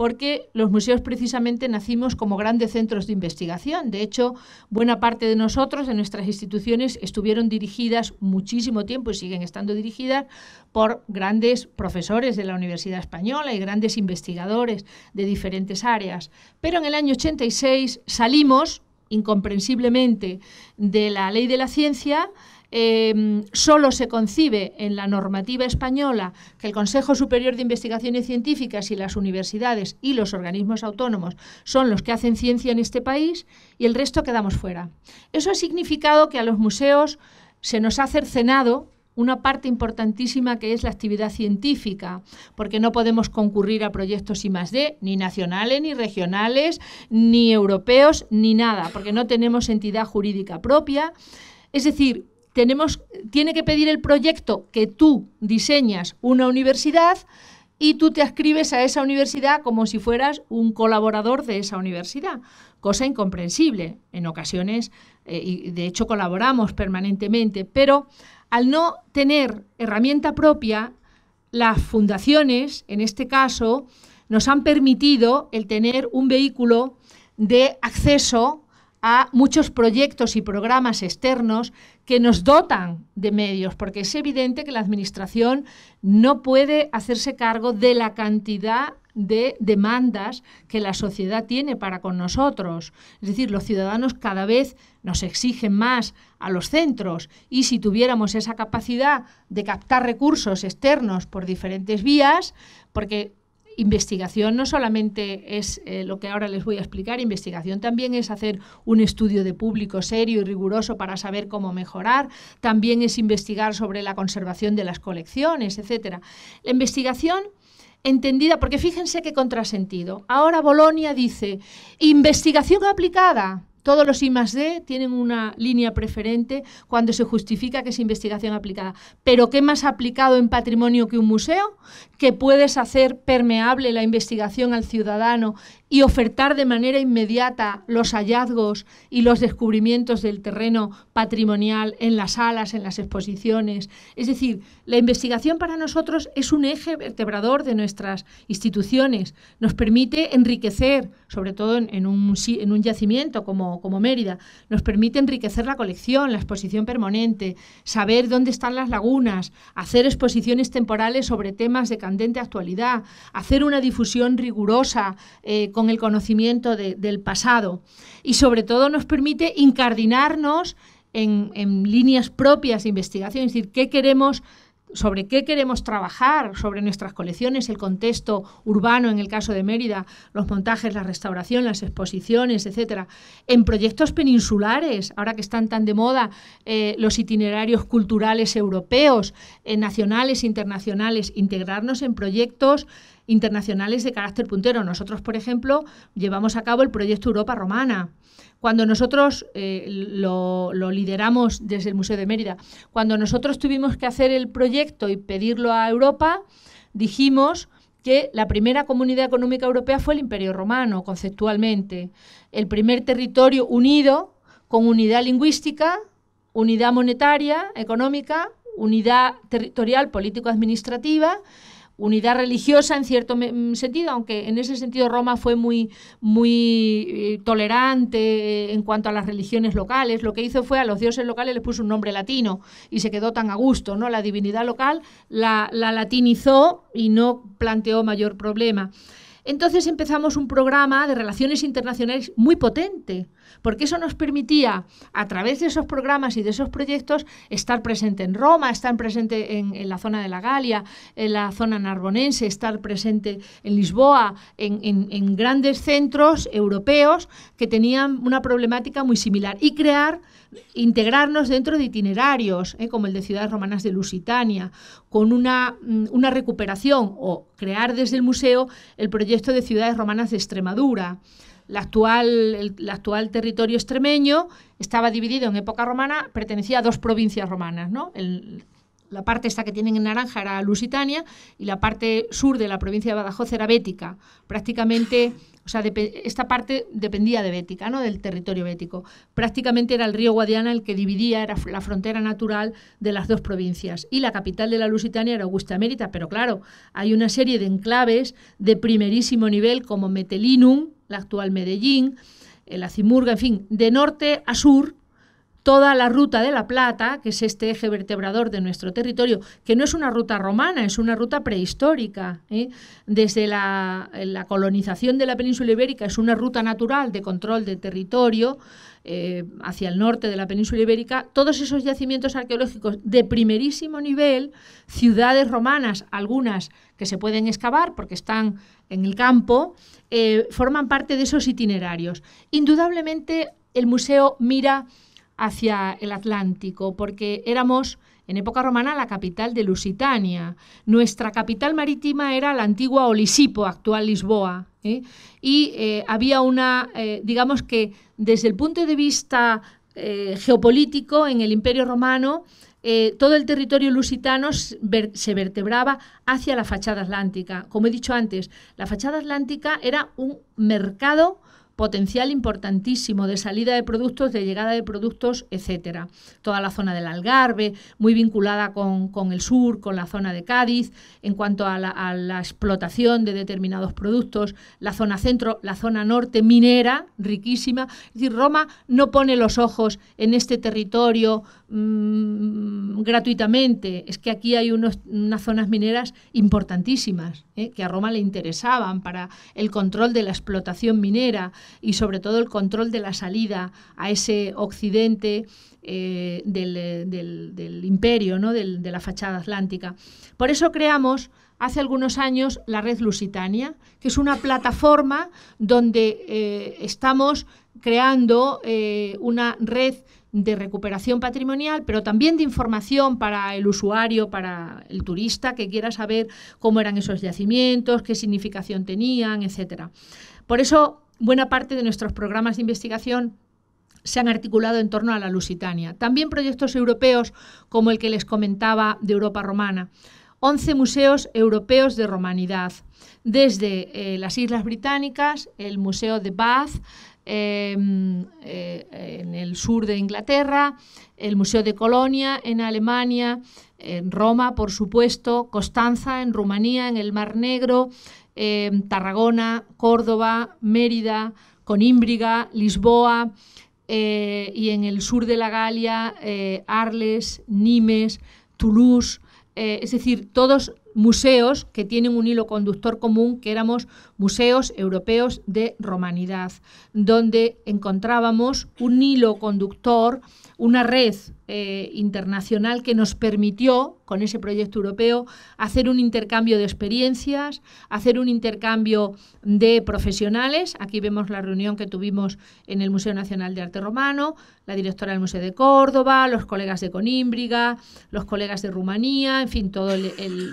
S2: porque los museos precisamente nacimos como grandes centros de investigación. De hecho, buena parte de nosotros, de nuestras instituciones, estuvieron dirigidas muchísimo tiempo y siguen estando dirigidas por grandes profesores de la Universidad Española y grandes investigadores de diferentes áreas. Pero en el año 86 salimos, incomprensiblemente, de la ley de la ciencia Em, solo se concibe en la normativa española que el Consejo Superior de Investigaciones Científicas y las universidades y los organismos autónomos son los que hacen ciencia en este país y el resto quedamos fuera. Eso ha significado que a los museos se nos ha cercenado una parte importantísima que es la actividad científica, porque no podemos concurrir a proyectos I D, ni nacionales, ni regionales, ni europeos, ni nada, porque no tenemos entidad jurídica propia. Es decir, tenemos, tiene que pedir el proyecto que tú diseñas una universidad y tú te ascribes a esa universidad como si fueras un colaborador de esa universidad, cosa incomprensible en ocasiones, eh, y de hecho colaboramos permanentemente, pero al no tener herramienta propia, las fundaciones, en este caso, nos han permitido el tener un vehículo de acceso a muchos proyectos y programas externos que nos dotan de medios, porque es evidente que la Administración no puede hacerse cargo de la cantidad de demandas que la sociedad tiene para con nosotros. Es decir, los ciudadanos cada vez nos exigen más a los centros y si tuviéramos esa capacidad de captar recursos externos por diferentes vías, porque investigación no solamente es eh, lo que ahora les voy a explicar, investigación también es hacer un estudio de público serio y riguroso para saber cómo mejorar, también es investigar sobre la conservación de las colecciones, etcétera. La investigación entendida, porque fíjense qué contrasentido. Ahora Bolonia dice, investigación aplicada, todos los I más D tienen una línea preferente cuando se justifica que es investigación aplicada. Pero ¿qué más aplicado en patrimonio que un museo? que puedes hacer permeable la investigación al ciudadano y ofertar de manera inmediata los hallazgos y los descubrimientos del terreno patrimonial en las salas, en las exposiciones. Es decir, la investigación para nosotros es un eje vertebrador de nuestras instituciones. Nos permite enriquecer, sobre todo en, un, yacimiento como, como Mérida, nos permite enriquecer la colección, la exposición permanente, saber dónde están las lagunas, hacer exposiciones temporales sobre temas de actualidad, hacer una difusión rigurosa eh, con el conocimiento del pasado y sobre todo nos permite incardinarnos en, en líneas propias de investigación, es decir, qué queremos sobre qué queremos trabajar, sobre nuestras colecciones, el contexto urbano en el caso de Mérida, los montajes, la restauración, las exposiciones, etcétera. En proyectos peninsulares, ahora que están tan de moda eh, los itinerarios culturales europeos, eh, nacionales, internacionales, integrarnos en proyectos internacionales de carácter puntero. Nosotros, por ejemplo, llevamos a cabo el proyecto Europa Romana, cuando nosotros eh, lo, lideramos desde el Museo de Mérida, cuando nosotros tuvimos que hacer el proyecto y pedirlo a Europa, dijimos que la primera comunidad económica europea fue el Imperio Romano, conceptualmente. El primer territorio unido con unidad lingüística, unidad monetaria, económica, unidad territorial, político-administrativa unidad religiosa en cierto mm, sentido, aunque en ese sentido Roma fue muy, muy eh, tolerante eh, en cuanto a las religiones locales. Lo que hizo fue a los dioses locales les puso un nombre latino y se quedó tan a gusto, ¿no? La divinidad local la, la latinizó y no planteó mayor problema. Entonces empezamos un programa de relaciones internacionales muy potente, porque eso nos permitía, a través de esos programas y de esos proyectos, estar presente en Roma, estar presente en, la zona de la Galia, en la zona narbonense, estar presente en Lisboa, en, en grandes centros europeos que tenían una problemática muy similar y crear integrarnos dentro de itinerarios, ¿eh? como el de ciudades romanas de Lusitania, con una, mm, una, recuperación o crear desde el museo el proyecto de ciudades romanas de Extremadura. La actual, el, actual territorio extremeño estaba dividido en época romana, pertenecía a dos provincias romanas, ¿no? la parte esta que tienen en naranja era Lusitania y la parte sur de la provincia de Badajoz era Bética. Prácticamente, o sea, esta parte dependía de Bética, ¿no? del territorio bético. Prácticamente era el río Guadiana el que dividía, era la frontera natural de las dos provincias. Y la capital de la Lusitania era Augusta Mérita, pero claro, hay una serie de enclaves de primerísimo nivel como Metelinum, la actual Medellín, eh, la Cimurga, en fin, de norte a sur toda la ruta de la Plata, que es este eje vertebrador de nuestro territorio, que no es una ruta romana, es una ruta prehistórica. ¿eh? Desde la, colonización de la península ibérica es una ruta natural de control de territorio eh, hacia el norte de la península ibérica. Todos esos yacimientos arqueológicos de primerísimo nivel, ciudades romanas, algunas que se pueden excavar porque están en el campo, eh, forman parte de esos itinerarios. Indudablemente el museo mira hacia el Atlántico, porque éramos en época romana la capital de Lusitania. Nuestra capital marítima era la antigua Olisipo, actual Lisboa. ¿eh? Y eh, había una, eh, digamos que desde el punto de vista geopolítico en el Imperio Romano, todo el territorio lusitano se vertebraba hacia la fachada atlántica. Como he dicho antes, la fachada atlántica era un mercado potencial importantísimo de salida de productos, de llegada de productos, etcétera. Toda la zona del Algarve, muy vinculada con, el sur, con la zona de Cádiz, en cuanto a la, a la explotación de determinados productos, la zona centro, la zona norte minera, riquísima. Es decir, Roma no pone los ojos en este territorio Mm, gratuitamente. Es que aquí hay unas zonas mineras importantísimas ¿eh? que a Roma le interesaban para el control de la explotación minera y sobre todo el control de la salida a ese occidente eh, eh, del, imperio, ¿no? de la fachada atlántica. Por eso creamos hace algunos años la red Lusitania, que es una plataforma donde estamos creando eh, una red de recuperación patrimonial, pero también de información para el usuario, para el turista que quiera saber cómo eran esos yacimientos, qué significación tenían, etcétera. Por eso, buena parte de nuestros programas de investigación se han articulado en torno a la Lusitania. También proyectos europeos como el que les comentaba de Europa Romana. 11 museos europeos de romanidad, desde eh, las Islas Británicas, el Museo de Bath, Em, eh, en el sur de Inglaterra, el Museo de Colonia en Alemania, en Roma, por supuesto, Constanza en Rumanía, en el Mar Negro, em, Tarragona, Córdoba, Mérida, Conímbriga, Lisboa eh, y en el sur de la Galia, eh, Arles, Nimes, Toulouse. es decir, todos museos que tienen un hilo conductor común, que éramos museos europeos de romanidad, donde encontrábamos un hilo conductor una red eh, internacional que nos permitió, con ese proyecto europeo, hacer un intercambio de experiencias, hacer un intercambio de profesionales. Aquí vemos la reunión que tuvimos en el Museo Nacional de Arte Romano, la directora del Museo de Córdoba, los colegas de Conímbriga, los colegas de Rumanía, en fin, todos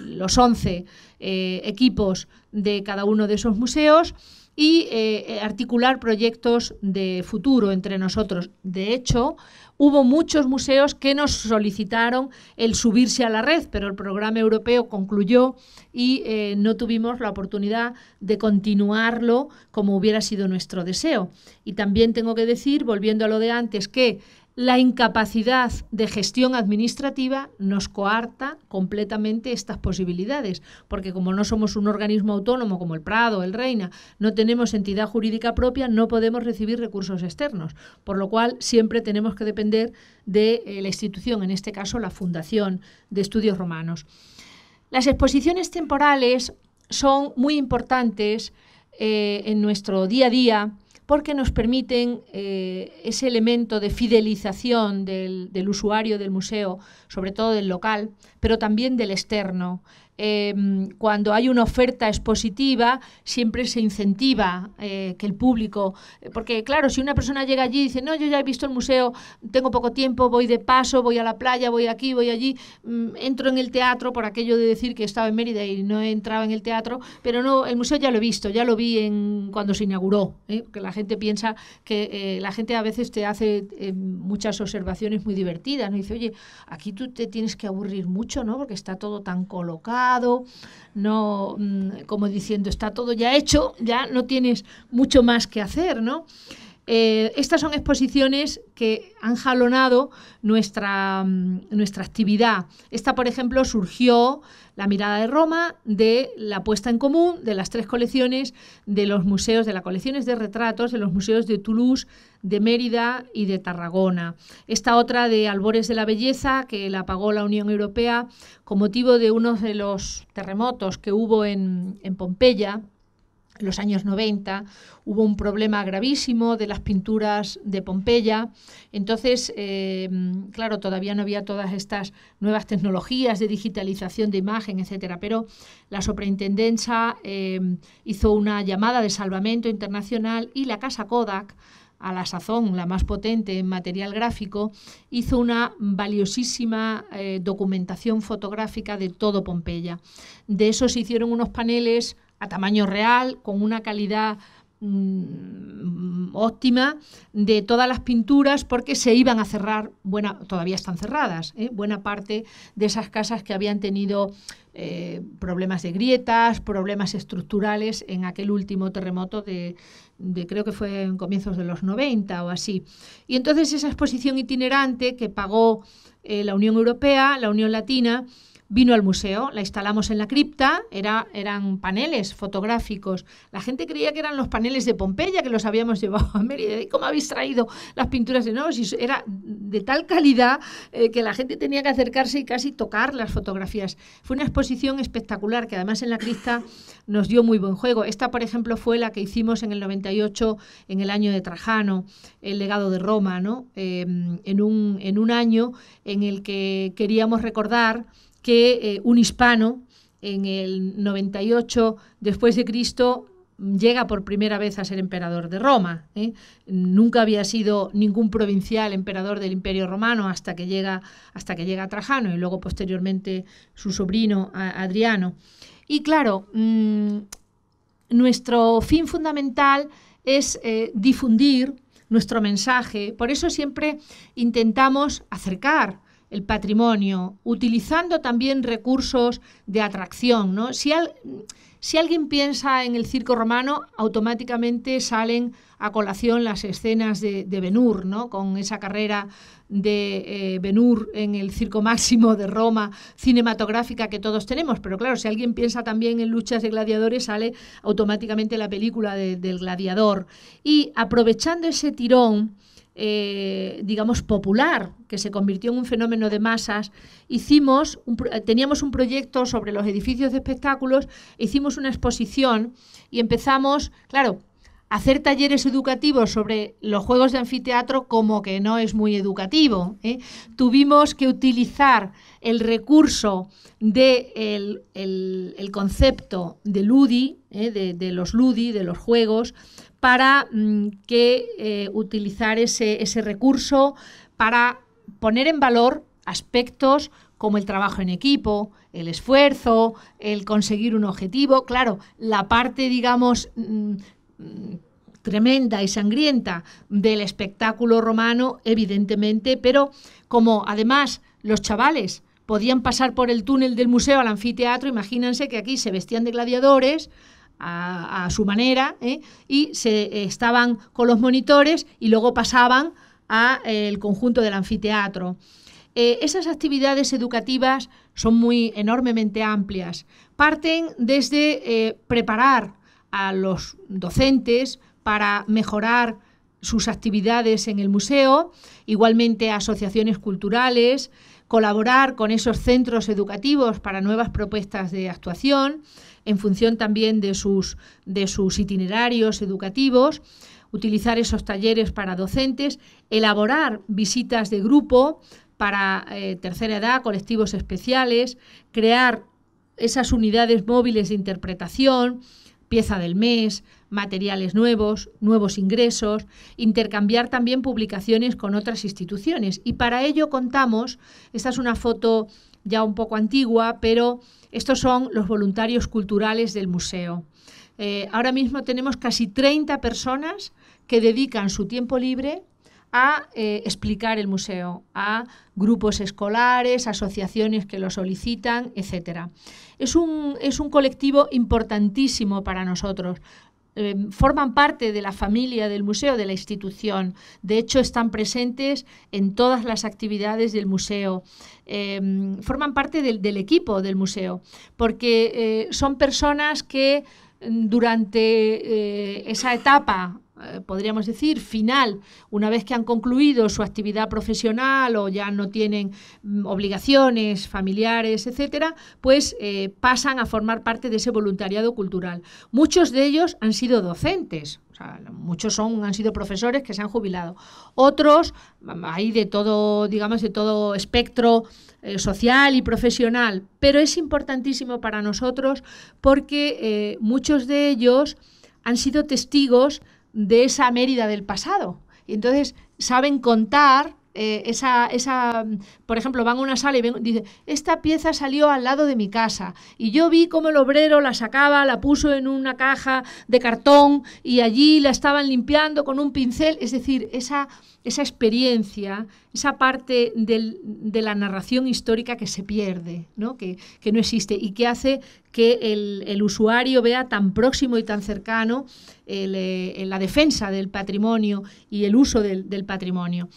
S2: los 11 eh, equipos de cada uno de esos museos y eh, articular proyectos de futuro entre nosotros. De hecho, hubo muchos museos que nos solicitaron el subirse a la red, pero el programa europeo concluyó y eh, no tuvimos la oportunidad de continuarlo como hubiera sido nuestro deseo. Y también tengo que decir, volviendo a lo de antes, que la incapacidad de gestión administrativa nos coarta completamente estas posibilidades, porque como no somos un organismo autónomo como el Prado, el Reina, no tenemos entidad jurídica propia, no podemos recibir recursos externos, por lo cual siempre tenemos que depender de eh, la institución, en este caso la Fundación de Estudios Romanos. Las exposiciones temporales son muy importantes eh, en nuestro día a día porque nos permiten eh, ese elemento de fidelización del usuario del museo, sobre todo del local, pero también del externo. Em, cuando hay una oferta expositiva, siempre se incentiva eh, que el público, eh, porque claro, si una persona llega allí y dice, no, yo ya he visto el museo, tengo poco tiempo, voy de paso, voy a la playa, voy aquí, voy allí, mm, entro en el teatro por aquello de decir que estaba en Mérida y no he entrado en el teatro, pero no, el museo ya lo he visto, ya lo vi en, cuando se inauguró, ¿eh? que la gente piensa que la gente a veces te hace muchas observaciones muy divertidas, ¿no? dice, oye, aquí tú te tienes que aburrir mucho, ¿no? Porque está todo tan colocado no mm, como diciendo está todo ya hecho, ya no tienes mucho más que hacer, ¿no? Eh, estas son exposiciones que han jalonado nuestra, mm, nuestra actividad. Esta, por ejemplo, surgió la mirada de Roma, de la puesta en común de las tres colecciones de los museos, de las colecciones de retratos de los museos de Toulouse, de Mérida y de Tarragona. Esta otra de Albores de la Belleza, que la pagó la Unión Europea con motivo de uno de los terremotos que hubo en, en Pompeya los años 90 hubo un problema gravísimo de las pinturas de Pompeya. Entonces, eh, claro, todavía no había todas estas nuevas tecnologías de digitalización de imagen, etcétera. Pero la superintendencia eh, hizo una llamada de salvamento internacional y la casa Kodak a la sazón, la más potente en material gráfico, hizo una valiosísima eh, documentación fotográfica de todo Pompeya. De eso se hicieron unos paneles a tamaño real, con una calidad mm, óptima de todas las pinturas porque se iban a cerrar, buena, todavía están cerradas, ¿eh? buena parte de esas casas que habían tenido eh, problemas de grietas, problemas estructurales en aquel último terremoto de, de, creo que fue en comienzos de los 90 o así. Y entonces esa exposición itinerante que pagó eh, la Unión Europea, la Unión Latina, vino al museo, la instalamos en la cripta, era, eran paneles fotográficos. La gente creía que eran los paneles de Pompeya que los habíamos [laughs] llevado a Mérida. cómo habéis traído las pinturas de no? era de tal calidad eh, que la gente tenía que acercarse y casi tocar las fotografías. Fue una exposición espectacular que además en la cripta nos dio muy buen juego. Esta, por ejemplo, fue la que hicimos en el 98, en el año de Trajano, el legado de Roma, ¿no? Eh, en, un, en un año en el que queríamos recordar que eh, un hispano en el 98 después de Cristo llega por primera vez a ser emperador de Roma. ¿eh? Nunca había sido ningún provincial emperador del Imperio Romano hasta que llega, hasta que llega Trajano y luego posteriormente su sobrino Adriano. Y claro, mm, nuestro fin fundamental es eh, difundir nuestro mensaje. Por eso siempre intentamos acercar el patrimonio, utilizando también recursos de atracción. ¿no? Si, si, alguien piensa en el circo romano, automáticamente salen a colación las escenas de, de Benur, ¿no? con esa carrera de eh, Benur en el circo máximo de Roma cinematográfica que todos tenemos. Pero claro, si alguien piensa también en luchas de gladiadores, sale automáticamente la película del gladiador. Y aprovechando ese tirón, eh, digamos, popular, que se convirtió en un fenómeno de masas, hicimos eh, teníamos un proyecto sobre los edificios de espectáculos, hicimos una exposición y empezamos, claro, a hacer talleres educativos sobre los juegos de anfiteatro como que no es muy educativo. ¿eh? Tuvimos que utilizar el recurso del de el, concepto de ludi, de, de los ludi, de los juegos, para mm, que eh, utilizar ese, recurso para poner en valor aspectos como el trabajo en equipo, el esfuerzo, el conseguir un objetivo. Claro, la parte, digamos, mm, tremenda y sangrienta del espectáculo romano, evidentemente, pero como además los chavales podían pasar por el túnel del museo al anfiteatro, imagínense que aquí se vestían de gladiadores, a, su manera ¿eh? y se eh, estaban con los monitores y luego pasaban al eh, conjunto del anfiteatro. esas actividades educativas son muy enormemente amplias. Parten desde preparar a los docentes para mejorar sus actividades en el museo, igualmente asociaciones culturales, colaborar con esos centros educativos para nuevas propuestas de actuación, en función también de sus, de sus itinerarios educativos, utilizar esos talleres para docentes, elaborar visitas de grupo para eh, tercera edad, colectivos especiales, crear esas unidades móviles de interpretación, pieza del mes, materiales nuevos, nuevos ingresos, intercambiar también publicaciones con otras instituciones. Y para ello contamos, esta es una foto ya un poco antigua, pero estos son los voluntarios culturales del museo. Eh, ahora mismo tenemos casi 30 personas que dedican su tiempo libre a eh, explicar el museo, a grupos escolares, asociaciones que lo solicitan, etc. Es un, es un colectivo importantísimo para nosotros. Em, forman parte de la familia del museo, de la institución. De hecho, están presentes en todas las actividades del museo. Em, forman parte del, equipo del museo, porque eh, son personas que mm, durante eh, esa etapa eh, podríamos decir, final, una vez que han concluido su actividad profesional o ya no tienen mm, obligaciones familiares, etcétera, pues eh, pasan a formar parte de ese voluntariado cultural. Muchos de ellos han sido docentes, muchos son, han sido profesores que se han jubilado. Otros, mm, hay de todo, digamos, de todo espectro eh, social y profesional, pero es importantísimo para nosotros porque muchos de ellos han sido testigos de esa Mérida del pasado. Y entonces saben contar eh, esa, esa, por ejemplo, van a una sala y dicen dice, esta pieza salió al lado de mi casa y yo vi cómo el obrero la sacaba, la puso en una caja de cartón y allí la estaban limpiando con un pincel. Es decir, esa, esa experiencia, esa parte de la narración histórica que se pierde, ¿no? Que, no existe y que hace que el, usuario vea tan próximo y tan cercano eh, la defensa del patrimonio y el uso del, patrimonio.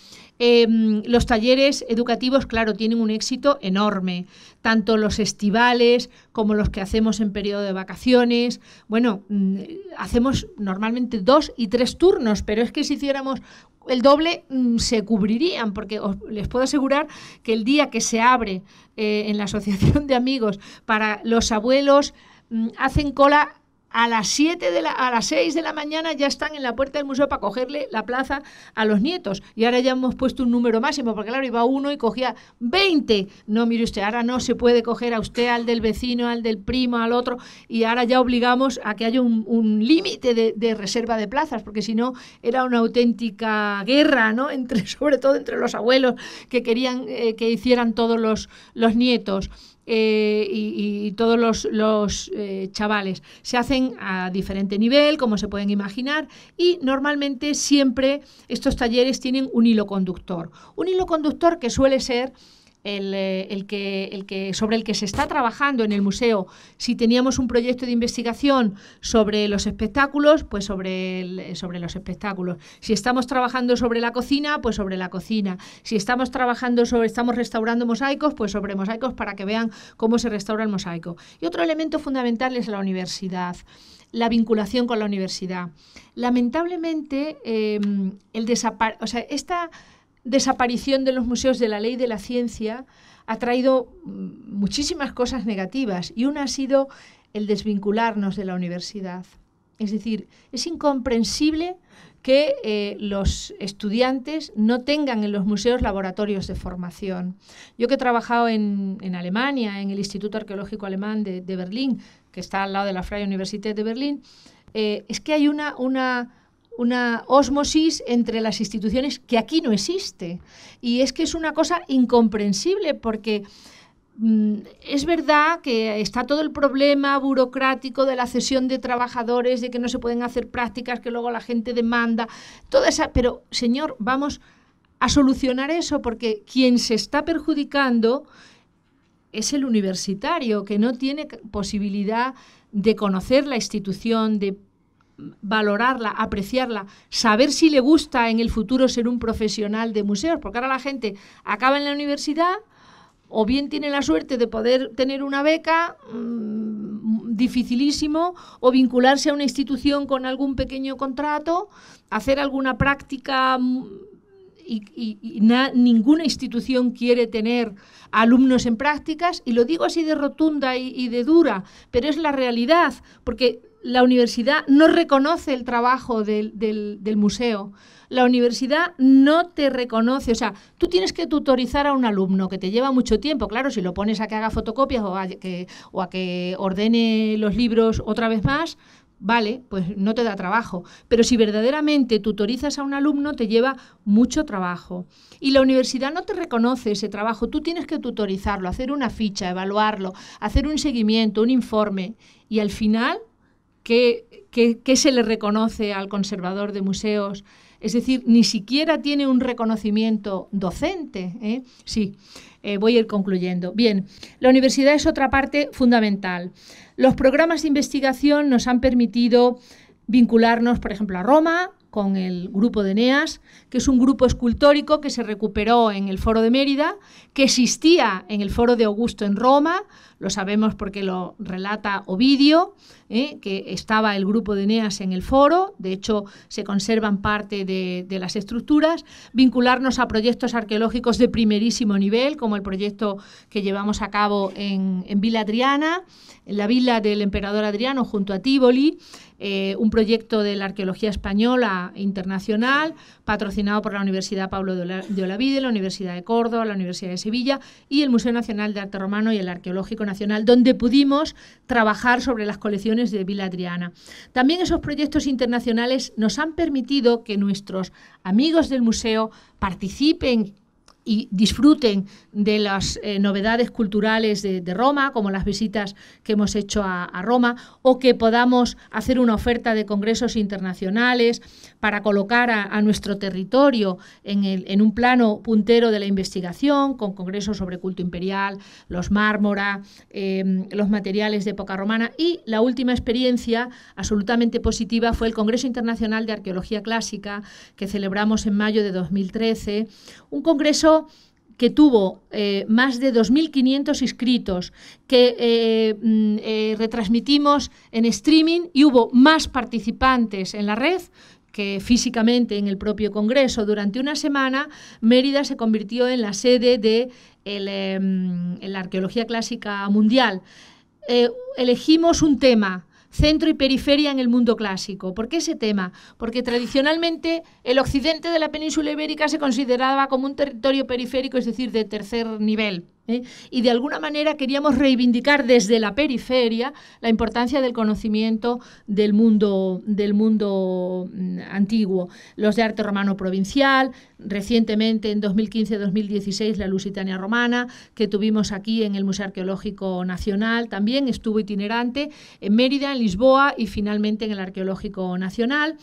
S2: Em, los talleres educativos claro, tienen un éxito enorme, tanto los estivales como los que hacemos en periodo de vacaciones. Bueno, mm, hacemos normalmente dos y tres turnos, pero es que si hiciéramos el doble mm, se cubrirían, porque les puedo asegurar que el día que se abre eh, en la [laughs] Asociación de Amigos para los abuelos, mm, hacen cola a las 7 de la, a las 6 de la mañana ya están en la puerta del museo para cogerle la plaza a los nietos. Y ahora ya hemos puesto un número máximo, porque claro, iba uno y cogía 20. No, mire usted, ahora no se puede coger a usted, al del vecino, al del primo, al otro, y ahora ya obligamos a que haya un, límite de, reserva de plazas, porque si no era una auténtica guerra, ¿no? [laughs] Entre, sobre todo entre los abuelos que querían eh, que hicieran todos los, los nietos. Eh, y, todos los, eh, chavales. Se hacen a diferente nivel, como se pueden imaginar, y normalmente siempre estos talleres tienen un hilo conductor. Un hilo conductor que suele ser eh, el, que, el que, sobre el que se está trabajando en el museo. Si teníamos un proyecto de investigación sobre los espectáculos, pues sobre, sobre los espectáculos. Si estamos trabajando sobre la cocina, pues sobre la cocina. Si estamos trabajando sobre, estamos restaurando mosaicos, pues sobre mosaicos para que vean cómo se restaura el mosaico. Y otro elemento fundamental es la universidad la vinculación con la universidad. Lamentablemente, em, el o sea, esta desaparición de los museos de la ley de la ciencia ha traído mm, muchísimas cosas negativas y una ha sido el desvincularnos de la universidad. Es decir, es incomprensible que eh, los estudiantes no tengan en los museos laboratorios de formación. Yo que he trabajado en, Alemania, en el Instituto Arqueológico Alemán de, Berlín, que está al lado de la Freie Universität de Berlín, eh, es que hay una, una una osmosis entre las instituciones que aquí no existe. Y es que es una cosa incomprensible porque mm, es verdad que está todo el problema burocrático de la cesión de trabajadores, de que no se pueden hacer prácticas, que luego la gente demanda, toda esa, pero señor, vamos a solucionar eso porque quien se está perjudicando es el universitario que no tiene posibilidad de conocer la institución, de valorarla, apreciarla, saber si le gusta en el futuro ser un profesional de museos, porque ahora la gente acaba en la universidad o bien tiene la suerte de poder tener una beca mm, dificilísimo o vincularse a una institución con algún pequeño contrato, hacer alguna práctica mm, y, ninguna institución quiere tener alumnos en prácticas, y lo digo así de rotunda y, de dura, pero es la realidad, porque la universidad no reconoce el trabajo del, museo. La universidad no te reconoce. O sea, tú tienes que tutorizar a un alumno que te lleva mucho tiempo. Claro, si lo pones a que haga fotocopias o a que ordene los libros otra vez más, vale, pues no te da trabajo. Pero si verdaderamente tutorizas a un alumno, te lleva mucho trabajo. Y la universidad no te reconoce ese trabajo. Tú tienes que tutorizarlo, hacer una ficha, evaluarlo, hacer un seguimiento, un informe. Y al final ¿Qué, se le reconoce al conservador de museos? Es decir, ni siquiera tiene un reconocimiento docente. ¿eh? Sí, eh, voy a ir concluyendo. Bien, la universidad es otra parte fundamental. Los programas de investigación nos han permitido vincularnos, por ejemplo, a Roma, con el grupo de Eneas, que es un grupo escultórico que se recuperó en el Foro de Mérida, que existía en el Foro de Augusto en Roma, lo sabemos porque lo relata Ovidio, eh, que estaba el grupo de Eneas en el Foro, de hecho se conservan parte de, las estructuras, vincularnos a proyectos arqueológicos de primerísimo nivel, como el proyecto que llevamos a cabo en, en Villa Adriana, en la villa del emperador Adriano junto a Tívoli, eh, un proyecto de la arqueología española e internacional, patrocinado por la Universidad Pablo de Olavide, la Universidad de Córdoba, la Universidad de Sevilla y el Museo Nacional de Arte Romano y el Arqueológico Nacional, donde pudimos trabajar sobre las colecciones de Villa Adriana. También esos proyectos internacionales nos han permitido que nuestros amigos del museo participen y disfruten de las eh, novedades culturales de, Roma, como las visitas que hemos hecho a, Roma, o que podamos hacer una oferta de congresos internacionales para colocar a, nuestro territorio en, el, en, un plano puntero de la investigación, con congresos sobre culto imperial, los mármora, em, los materiales de época romana. Y la última experiencia absolutamente positiva fue el Congreso Internacional de Arqueología Clásica que celebramos en mayo de 2013, un congreso que tuvo eh, más de 2.500 inscritos, que eh, mm, eh, retransmitimos en streaming y hubo más participantes en la red que físicamente en el propio Congreso. Durante una semana, Mérida se convirtió en la sede de em, la arqueología clásica mundial. elegimos un tema centro y periferia en el mundo clásico. ¿Por qué ese tema? Porque tradicionalmente el occidente de la península ibérica se consideraba como un territorio periférico, es decir, de tercer nivel ¿eh? Y de alguna manera queríamos reivindicar desde la periferia la importancia del conocimiento del mundo, del mundo mm, antiguo. Los de arte romano provincial, recientemente en 2015-2016 la Lusitania romana, que tuvimos aquí en el Museo Arqueológico Nacional, también estuvo itinerante en Mérida, en Lisboa y finalmente en el Arqueológico Nacional.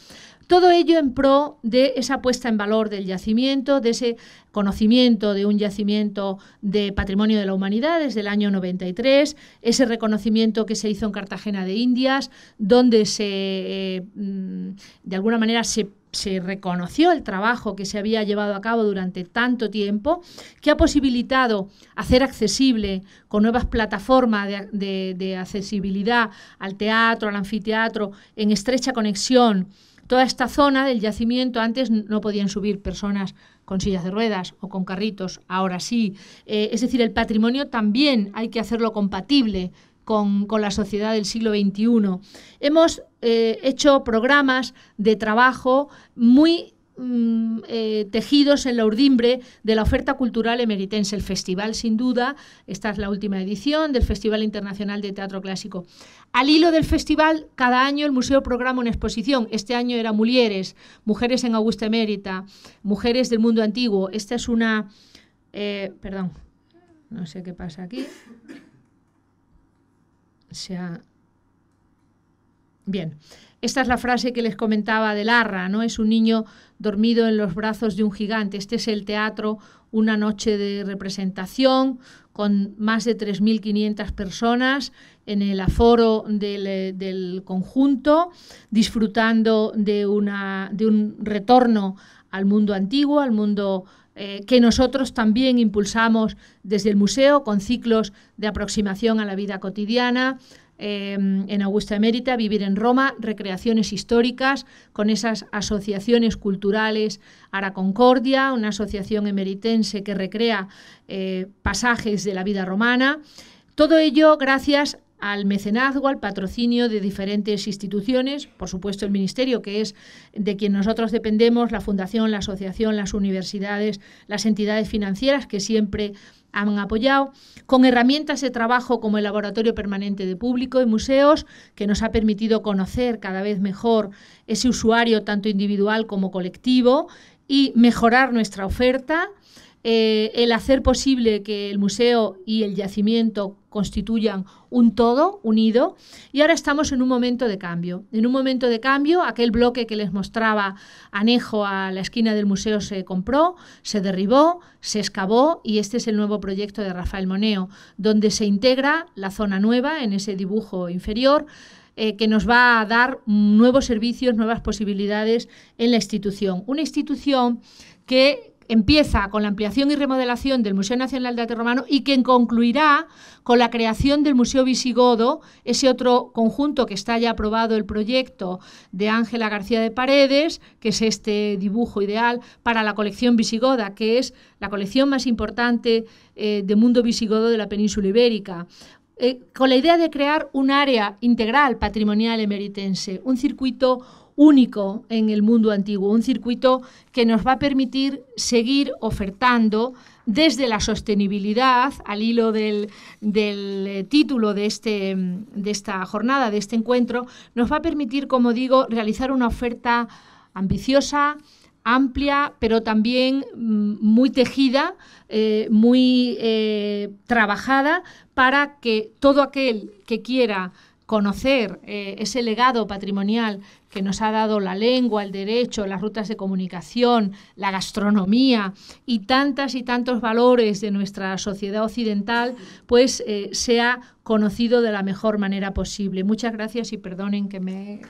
S2: Todo ello en pro de esa puesta en valor del yacimiento, de ese conocimiento de un yacimiento de patrimonio de la humanidad desde el año 93, ese reconocimiento que se hizo en Cartagena de Indias, donde se, eh, mm, de alguna manera, se reconoció el trabajo que se había llevado a cabo durante tanto tiempo, que ha posibilitado hacer accesible con nuevas plataformas de accesibilidad al teatro, al anfiteatro, en estrecha conexión Toda esta zona del yacimiento antes no podían subir personas con sillas de ruedas o con carritos, ahora sí. Eh, es decir, el patrimonio también hay que hacerlo compatible con, la sociedad del siglo XXI. Hemos eh, hecho programas de trabajo muy Mm, eh, tejidos en la urdimbre de la oferta cultural emeritense. El festival, sin duda, esta es la última edición del Festival Internacional de Teatro Clásico. Al hilo del festival, cada año el museo programa una exposición. Este año era mujeres Mujeres en Augusta Emérita, Mujeres del Mundo Antiguo. Esta es una... Eh, perdón, no sé qué pasa aquí. sea... Bien. Esta es la frase que les comentaba de Larra, ¿no? Es un niño dormido en los brazos de un gigante. Este es el teatro, una noche de representación con más de 3.500 personas en el aforo eh, del, conjunto, disfrutando de, una, de un retorno al mundo antiguo, al mundo eh, que nosotros también impulsamos desde el museo con ciclos de aproximación a la vida cotidiana, Em, en Augusta Emérita, Vivir en Roma, recreaciones históricas con esas asociaciones culturales Ara Concordia, una asociación emeritense que recrea eh, pasajes de la vida romana. Todo ello gracias al mecenazgo, al patrocinio de diferentes instituciones, por supuesto el Ministerio, que es de quien nosotros dependemos, la Fundación, la Asociación, las universidades, las entidades financieras, que siempre han apoyado, con herramientas de trabajo como el Laboratorio Permanente de Público y Museos, que nos ha permitido conocer cada vez mejor ese usuario, tanto individual como colectivo, y mejorar nuestra oferta eh, el hacer posible que el museo y el yacimiento constituyan un todo unido y ahora estamos en un momento de cambio. En un momento de cambio, aquel bloque que les mostraba anejo a la esquina del museo se compró, se derribó, se excavó y este es el nuevo proyecto de Rafael Moneo, donde se integra la zona nueva en ese dibujo inferior. Eh, que nos va a dar nuevos servicios, nuevas posibilidades en la institución. Una institución que empieza con la ampliación y remodelación del Museo Nacional de Arte Romano y que concluirá con la creación del Museo Visigodo, ese otro conjunto que está ya aprobado el proyecto de Ángela García de Paredes, que es este dibujo ideal para la colección visigoda, que es la colección más importante eh, de mundo visigodo de la península ibérica. Eh, con la idea de crear un área integral patrimonial emeritense, un circuito único en el mundo antiguo, un circuito que nos va a permitir seguir ofertando desde la sostenibilidad, al hilo del, eh, título este, mm, de, esta jornada, de este encuentro, nos va a permitir, como digo, realizar una oferta ambiciosa, amplia, pero también mm, muy tejida, eh, muy eh, trabajada, para que todo aquel que quiera conocer ese legado patrimonial que nos ha dado la lengua, el derecho, las rutas de comunicación, la gastronomía y tantas y tantos valores de nuestra sociedad occidental, pues eh, sea conocido de la mejor manera posible. Muchas gracias y perdonen que me...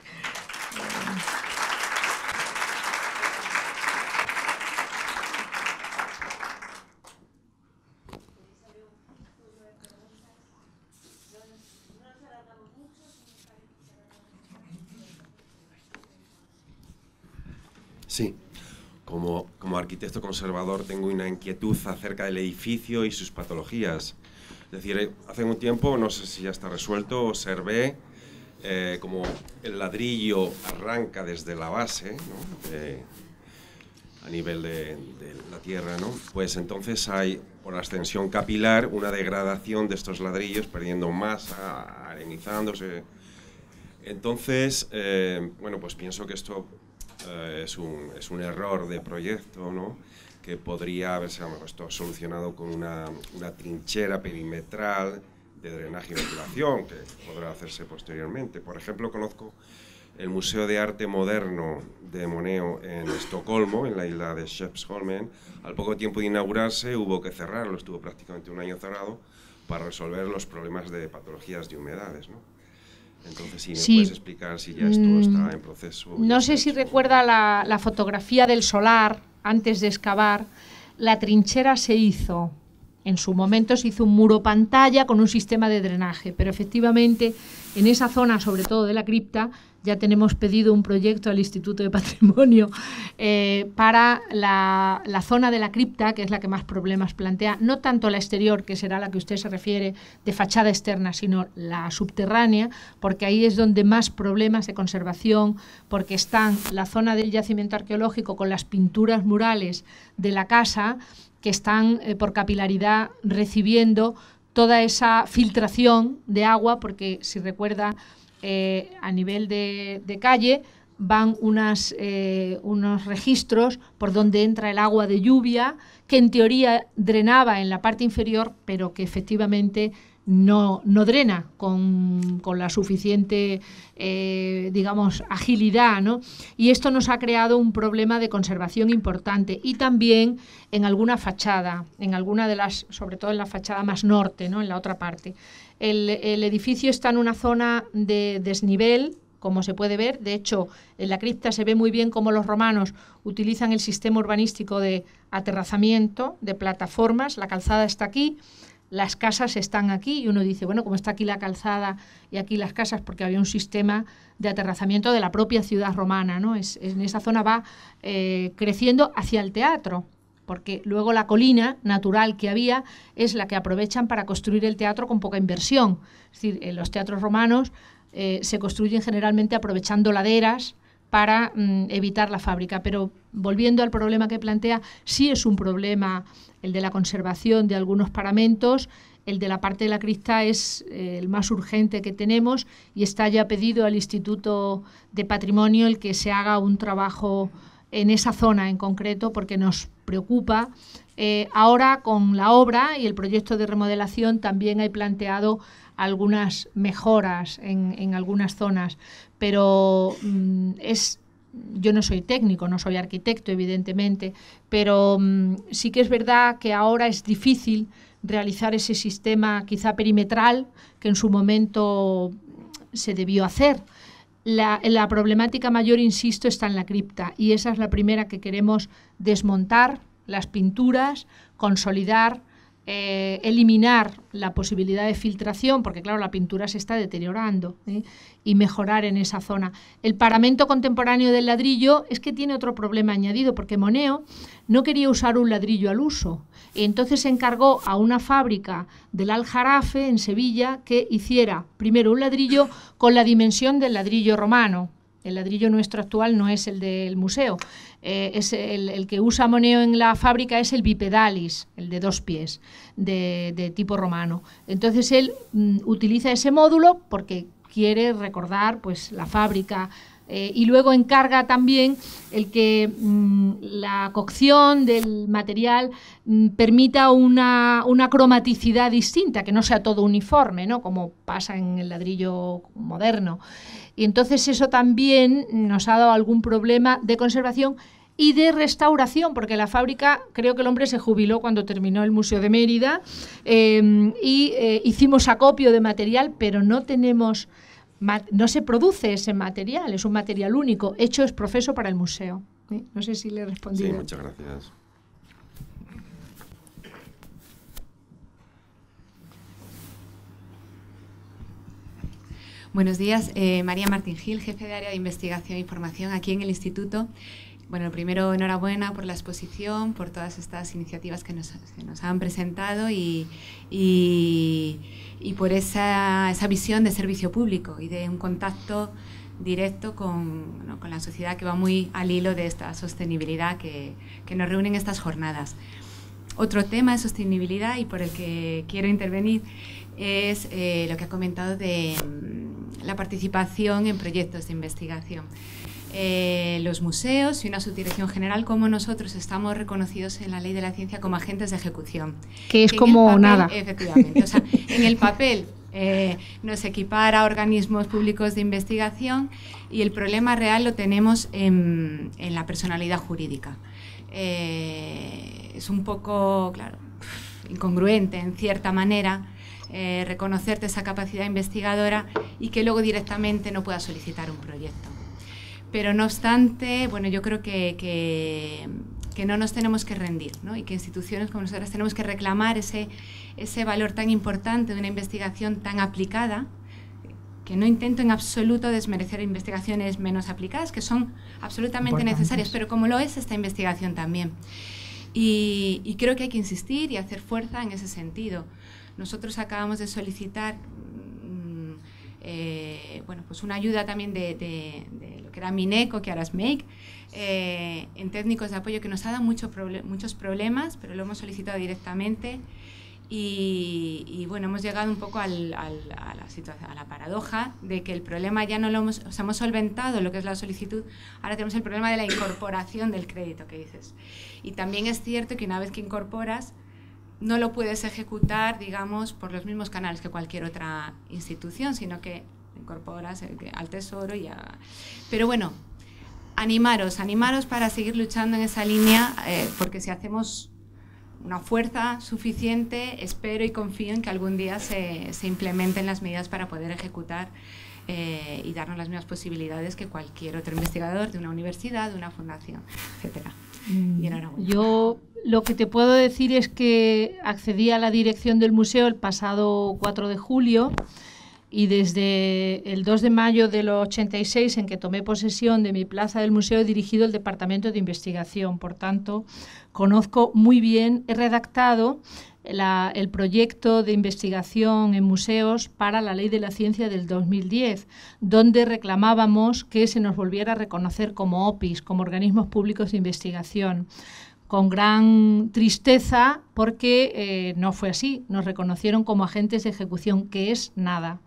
S1: Sí. Como, como arquitecto conservador tengo una inquietud acerca del edificio y sus patologías. Es decir, eh, hace un tiempo, no sé si ya está resuelto, observé eh, como el ladrillo arranca desde la base, a nivel de, la tierra, ¿no? Pues entonces hay, por ascensión capilar, una degradación de estos ladrillos, perdiendo masa, arenizándose. Entonces, eh, bueno, pues pienso que esto eh, es, un, error de proyecto, que podría haberse solucionado con una, trinchera perimetral de drenaje y ventilación, que podrá hacerse posteriormente. Por ejemplo, conozco el Museo de Arte Moderno de Moneo en Estocolmo, en la isla de Shepsholmen. Al poco tiempo de inaugurarse hubo que cerrarlo, estuvo prácticamente un año cerrado, para resolver los problemas de patologías de humedades. ¿no? Entonces, sí. explicar si ya esto mm, está en proceso. No sé
S2: si recuerda la, fotografía del solar antes de excavar. La trinchera se hizo. En su momento se hizo un muro pantalla con un sistema de drenaje, pero efectivamente en esa zona, sobre todo de la cripta, ya tenemos pedido un proyecto al Instituto de Patrimonio [laughs] eh, para la, zona de la cripta, que es la que más problemas plantea, no tanto la exterior, que será la que usted se refiere, de fachada externa, sino la subterránea, porque ahí es donde más problemas de conservación, porque están la zona del yacimiento arqueológico con las pinturas murales de la casa, que están eh, por capilaridad recibiendo toda esa filtración de agua, porque si recuerda, eh, a nivel de, calle van eh, unos registros por donde entra el agua de lluvia, que en teoría drenaba en la parte inferior, pero que efectivamente no, drena con, la suficiente, eh, digamos, agilidad, ¿no? Y esto nos ha creado un problema de conservación importante y también en alguna fachada, en alguna de las, sobre todo en la fachada más norte, ¿no? En la otra parte. El, el edificio está en una zona de desnivel, como se puede ver. De hecho, en la cripta se ve muy bien cómo los romanos utilizan el sistema urbanístico de aterrazamiento, de plataformas. La calzada está aquí las casas están aquí y uno dice, bueno, como está aquí la calzada y aquí las casas, porque había un sistema de aterrazamiento de la propia ciudad romana, ¿no? Es, en esa zona va eh, creciendo hacia el teatro, porque luego la colina natural que había es la que aprovechan para construir el teatro con poca inversión. Es decir, los teatros romanos eh, se construyen generalmente aprovechando laderas, para mm, evitar la fábrica. Pero volviendo al problema que plantea, sí es un problema el de la conservación de algunos paramentos, el de la parte de la crista es eh, el más urgente que tenemos y está ya pedido al Instituto de Patrimonio el que se haga un trabajo en esa zona en concreto porque nos preocupa. Eh, ahora con la obra y el proyecto de remodelación también hay planteado algunas mejoras en, algunas zonas, pero mm, es yo no soy técnico, no soy arquitecto, evidentemente, pero mm, sí que es verdad que ahora es difícil realizar ese sistema quizá perimetral que en su momento se debió hacer. la, problemática mayor, insisto, está en la cripta y esa es la primera que queremos desmontar, las pinturas, consolidar eh, eliminar la posibilidad de filtración, porque claro, la pintura se está deteriorando, ¿eh? y mejorar en esa zona. El paramento contemporáneo del ladrillo es que tiene otro problema añadido, porque Moneo no quería usar un ladrillo al uso, y entonces se encargó a una fábrica del Aljarafe, en Sevilla, que hiciera primero un ladrillo con la dimensión del ladrillo romano. El ladrillo nuestro actual no es el del museo, eh, es el, que usa Moneo en la fábrica es el bipedalis, el de dos pies, de, tipo romano. Entonces él mm, utiliza ese módulo porque quiere recordar pues la fábrica eh, y luego encarga también el que mm, la cocción del material mm, permita una, cromaticidad distinta, que no sea todo uniforme, ¿no? como pasa en el ladrillo moderno. Y entonces eso también nos ha dado algún problema de conservación y de restauración, porque la fábrica, creo que el hombre se jubiló cuando terminó el Museo de Mérida, em, y eh, hicimos acopio de material, pero no tenemos no se produce ese material, es un material único, hecho es profeso para el museo. No sé si
S3: le he respondido. Sí, muchas gracias. Buenos días, eh, María Martín Gil, jefe de área de investigación e información aquí en el Instituto. Bueno, primero enhorabuena por la exposición, por todas estas iniciativas que nos, han presentado y, por esa, visión de servicio público y de un contacto directo con, la sociedad que va muy al hilo de esta sostenibilidad que, nos reúnen estas jornadas. Otro tema de sostenibilidad y por el que quiero intervenir es eh, lo que ha comentado de mm, la participación en proyectos de investigación. Eh, los museos y una subdirección general como nosotros estamos reconocidos en la ley de la ciencia como agentes de ejecución.
S2: Que es como nada. Efectivamente.
S3: [laughs] en el papel eh, nos equipara a organismos públicos de investigación y el problema real lo tenemos en, la personalidad jurídica. Eh, es un poco, claro, incongruente en cierta manera. reconocerte esa capacidad investigadora y que luego directamente no puedas solicitar un proyecto. Pero no obstante, bueno, yo creo que, no nos tenemos que rendir ¿no? y que instituciones como nosotras tenemos que reclamar ese, ese valor tan importante de una investigación tan aplicada que no intento en absoluto desmerecer investigaciones menos aplicadas, que son absolutamente necesarias, pero como lo es esta investigación también. y creo que hay que insistir y hacer fuerza en ese sentido. Nosotros acabamos de solicitar eh, bueno, pues una ayuda también de, lo que era Mineco, que ahora es Make, eh, en técnicos de apoyo que nos ha dado muchos muchos problemas, pero lo hemos solicitado directamente. Y, bueno, hemos llegado un poco a, la situación, a la paradoja de que el problema ya no lo hemos, o sea, hemos solventado lo que es la solicitud, ahora tenemos el problema de la incorporación del crédito que dices. Y también es cierto que una vez que incorporas, no lo puedes ejecutar, digamos, por los mismos canales que cualquier otra institución, sino que incorporas al tesoro y a... Pero bueno, animaros, animaros para seguir luchando en esa línea, eh, porque si hacemos una fuerza suficiente, espero y confío en que algún día se, implementen las medidas para poder ejecutar eh, y darnos las mismas posibilidades que cualquier otro investigador de una universidad, de una fundación, etcétera. Mm,
S2: yo lo que te puedo decir es que accedí a la dirección del museo el pasado 4 de julio y desde el 2 de mayo del 86, en que tomé posesión de mi plaza del museo, he dirigido el departamento de investigación. Por tanto, conozco muy bien, he redactado el proyecto de investigación en museos para la Ley de la Ciencia del 2010, donde reclamábamos que se nos volviera a reconocer como OPIs, como organismos públicos de investigación con gran tristeza porque eh, no fue así. Nos reconocieron como agentes de ejecución, que es nada.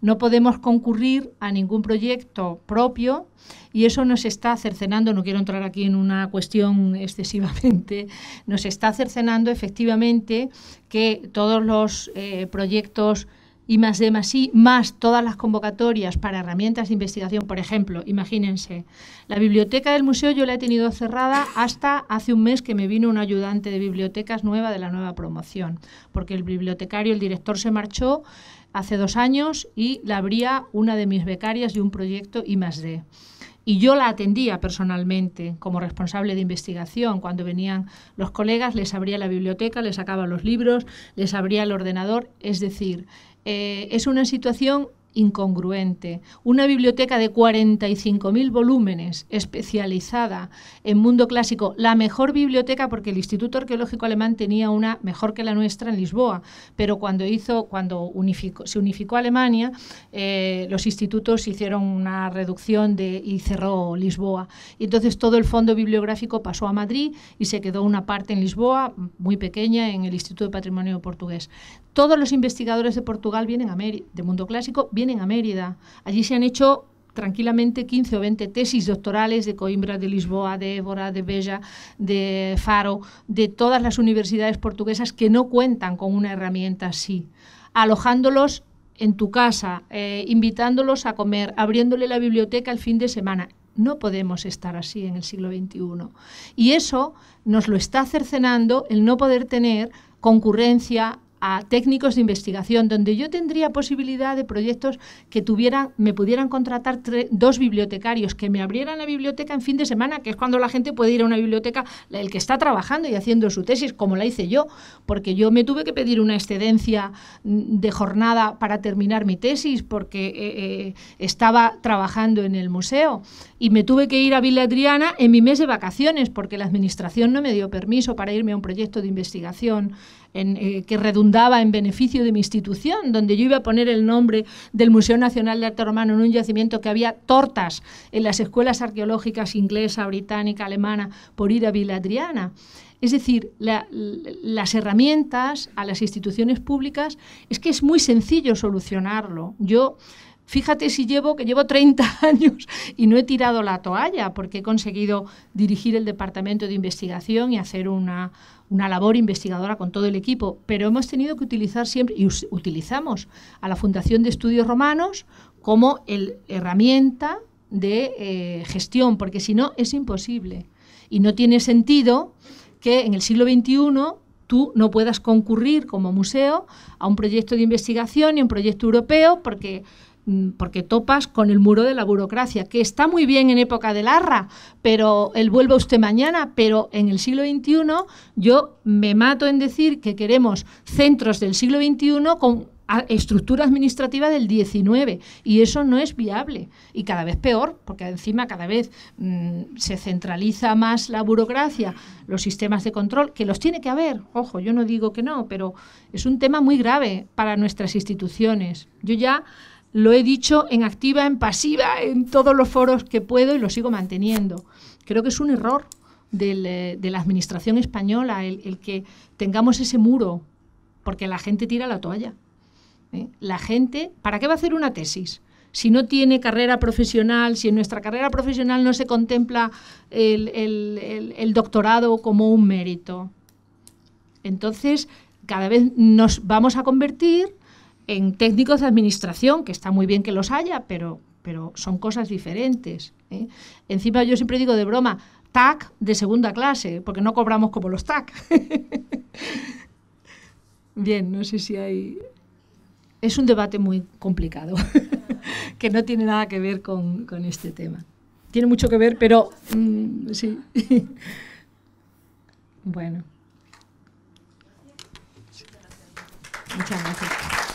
S2: No podemos concurrir a ningún proyecto propio y eso nos está cercenando, no quiero entrar aquí en una cuestión excesivamente, [laughs] nos está cercenando efectivamente que todos los eh, proyectos y más de más y más todas las convocatorias para herramientas de investigación, por ejemplo, imagínense, la biblioteca del museo yo la he tenido cerrada hasta hace un mes que me vino un ayudante de bibliotecas nueva de la nueva promoción, porque el bibliotecario, el director se marchó hace dos años y la abría una de mis becarias de un proyecto I Y yo la atendía personalmente como responsable de investigación. Cuando venían los colegas, les abría la biblioteca, les sacaba los libros, les abría el ordenador. Es decir, eh, es una situación incongruente. Una biblioteca de 45.000 volúmenes, especializada en mundo clásico, la mejor biblioteca porque el Instituto Arqueológico Alemán tenía una mejor que la nuestra en Lisboa, pero cuando hizo, cuando se unificó Alemania, eh, los institutos hicieron una reducción de, y cerró Lisboa. Y entonces todo el fondo bibliográfico pasó a Madrid y se quedó una parte en Lisboa, muy pequeña, en el Instituto de Patrimonio Portugués. Todos los investigadores de Portugal vienen a de mundo clásico, vienen en a Allí se han hecho tranquilamente 15 o 20 tesis doctorales de Coimbra, de Lisboa, de Évora, de Bella, de Faro, de todas las universidades portuguesas que no cuentan con una herramienta así, alojándolos en tu casa, eh, invitándolos a comer, abriéndole la biblioteca el fin de semana. No podemos estar así en el siglo XXI. Y eso nos lo está cercenando el no poder tener concurrencia, a técnicos de investigación, donde yo tendría posibilidad de proyectos que tuvieran, me pudieran contratar dos bibliotecarios, que me abrieran la biblioteca en fin de semana, que es cuando la gente puede ir a una biblioteca, el que está trabajando y haciendo su tesis, como la hice yo, porque yo me tuve que pedir una excedencia mm, de jornada para terminar mi tesis, porque eh, eh, estaba trabajando en el museo, y me tuve que ir a Villa Adriana en mi mes de vacaciones, porque la administración no me dio permiso para irme a un proyecto de investigación eh, que redundaba en beneficio de mi institución, donde yo iba a poner el nombre del Museo Nacional de Arte Romano en un yacimiento que había tortas en las escuelas arqueológicas inglesa, británica, alemana, por ir a Viladriana. Es decir, las herramientas a las instituciones públicas es que es muy sencillo solucionarlo. Yo Fíjate si llevo, que llevo 30 [laughs] años y no he tirado la toalla porque he conseguido dirigir el departamento de investigación y hacer una, una labor investigadora con todo el equipo, pero hemos tenido que utilizar siempre, y utilizamos a la Fundación de Estudios Romanos como el, herramienta de eh, gestión, porque si no es imposible. Y no tiene sentido que en el siglo XXI tú no puedas concurrir como museo a un proyecto de investigación y un proyecto europeo, porque Mm, porque topas con el muro de la burocracia, que está muy bien en época de larra, pero el vuelva usted mañana, pero en el siglo XXI yo me mato en decir que queremos centros del siglo XXI con estructura administrativa del 19 y eso no es viable y cada vez peor porque encima cada vez mm, se centraliza más la burocracia, los sistemas de control que los tiene que haber, ojo, yo no digo que no, pero es un tema muy grave para nuestras instituciones. Yo ya lo he dicho en activa, en pasiva, en todos los foros que puedo y lo sigo manteniendo. Creo que es un error eh, de la administración española el, que tengamos ese muro, porque la gente tira la toalla. ¿eh? La gente, ¿para qué va a hacer una tesis? si no tiene carrera profesional, si en nuestra carrera profesional no se contempla el, doctorado como un mérito. Entonces, cada vez nos vamos a convertir en técnicos de administración, que está muy bien que los haya, pero, pero son cosas diferentes. ¿eh? Encima yo siempre digo de broma, TAC de segunda clase, porque no cobramos como los TAC. [laughs] bien, no sé si hay... Es un debate muy complicado, [laughs] que no tiene nada que ver con, este tema. Tiene mucho que ver, pero mm, sí. [laughs] bueno.
S1: Muchas gracias.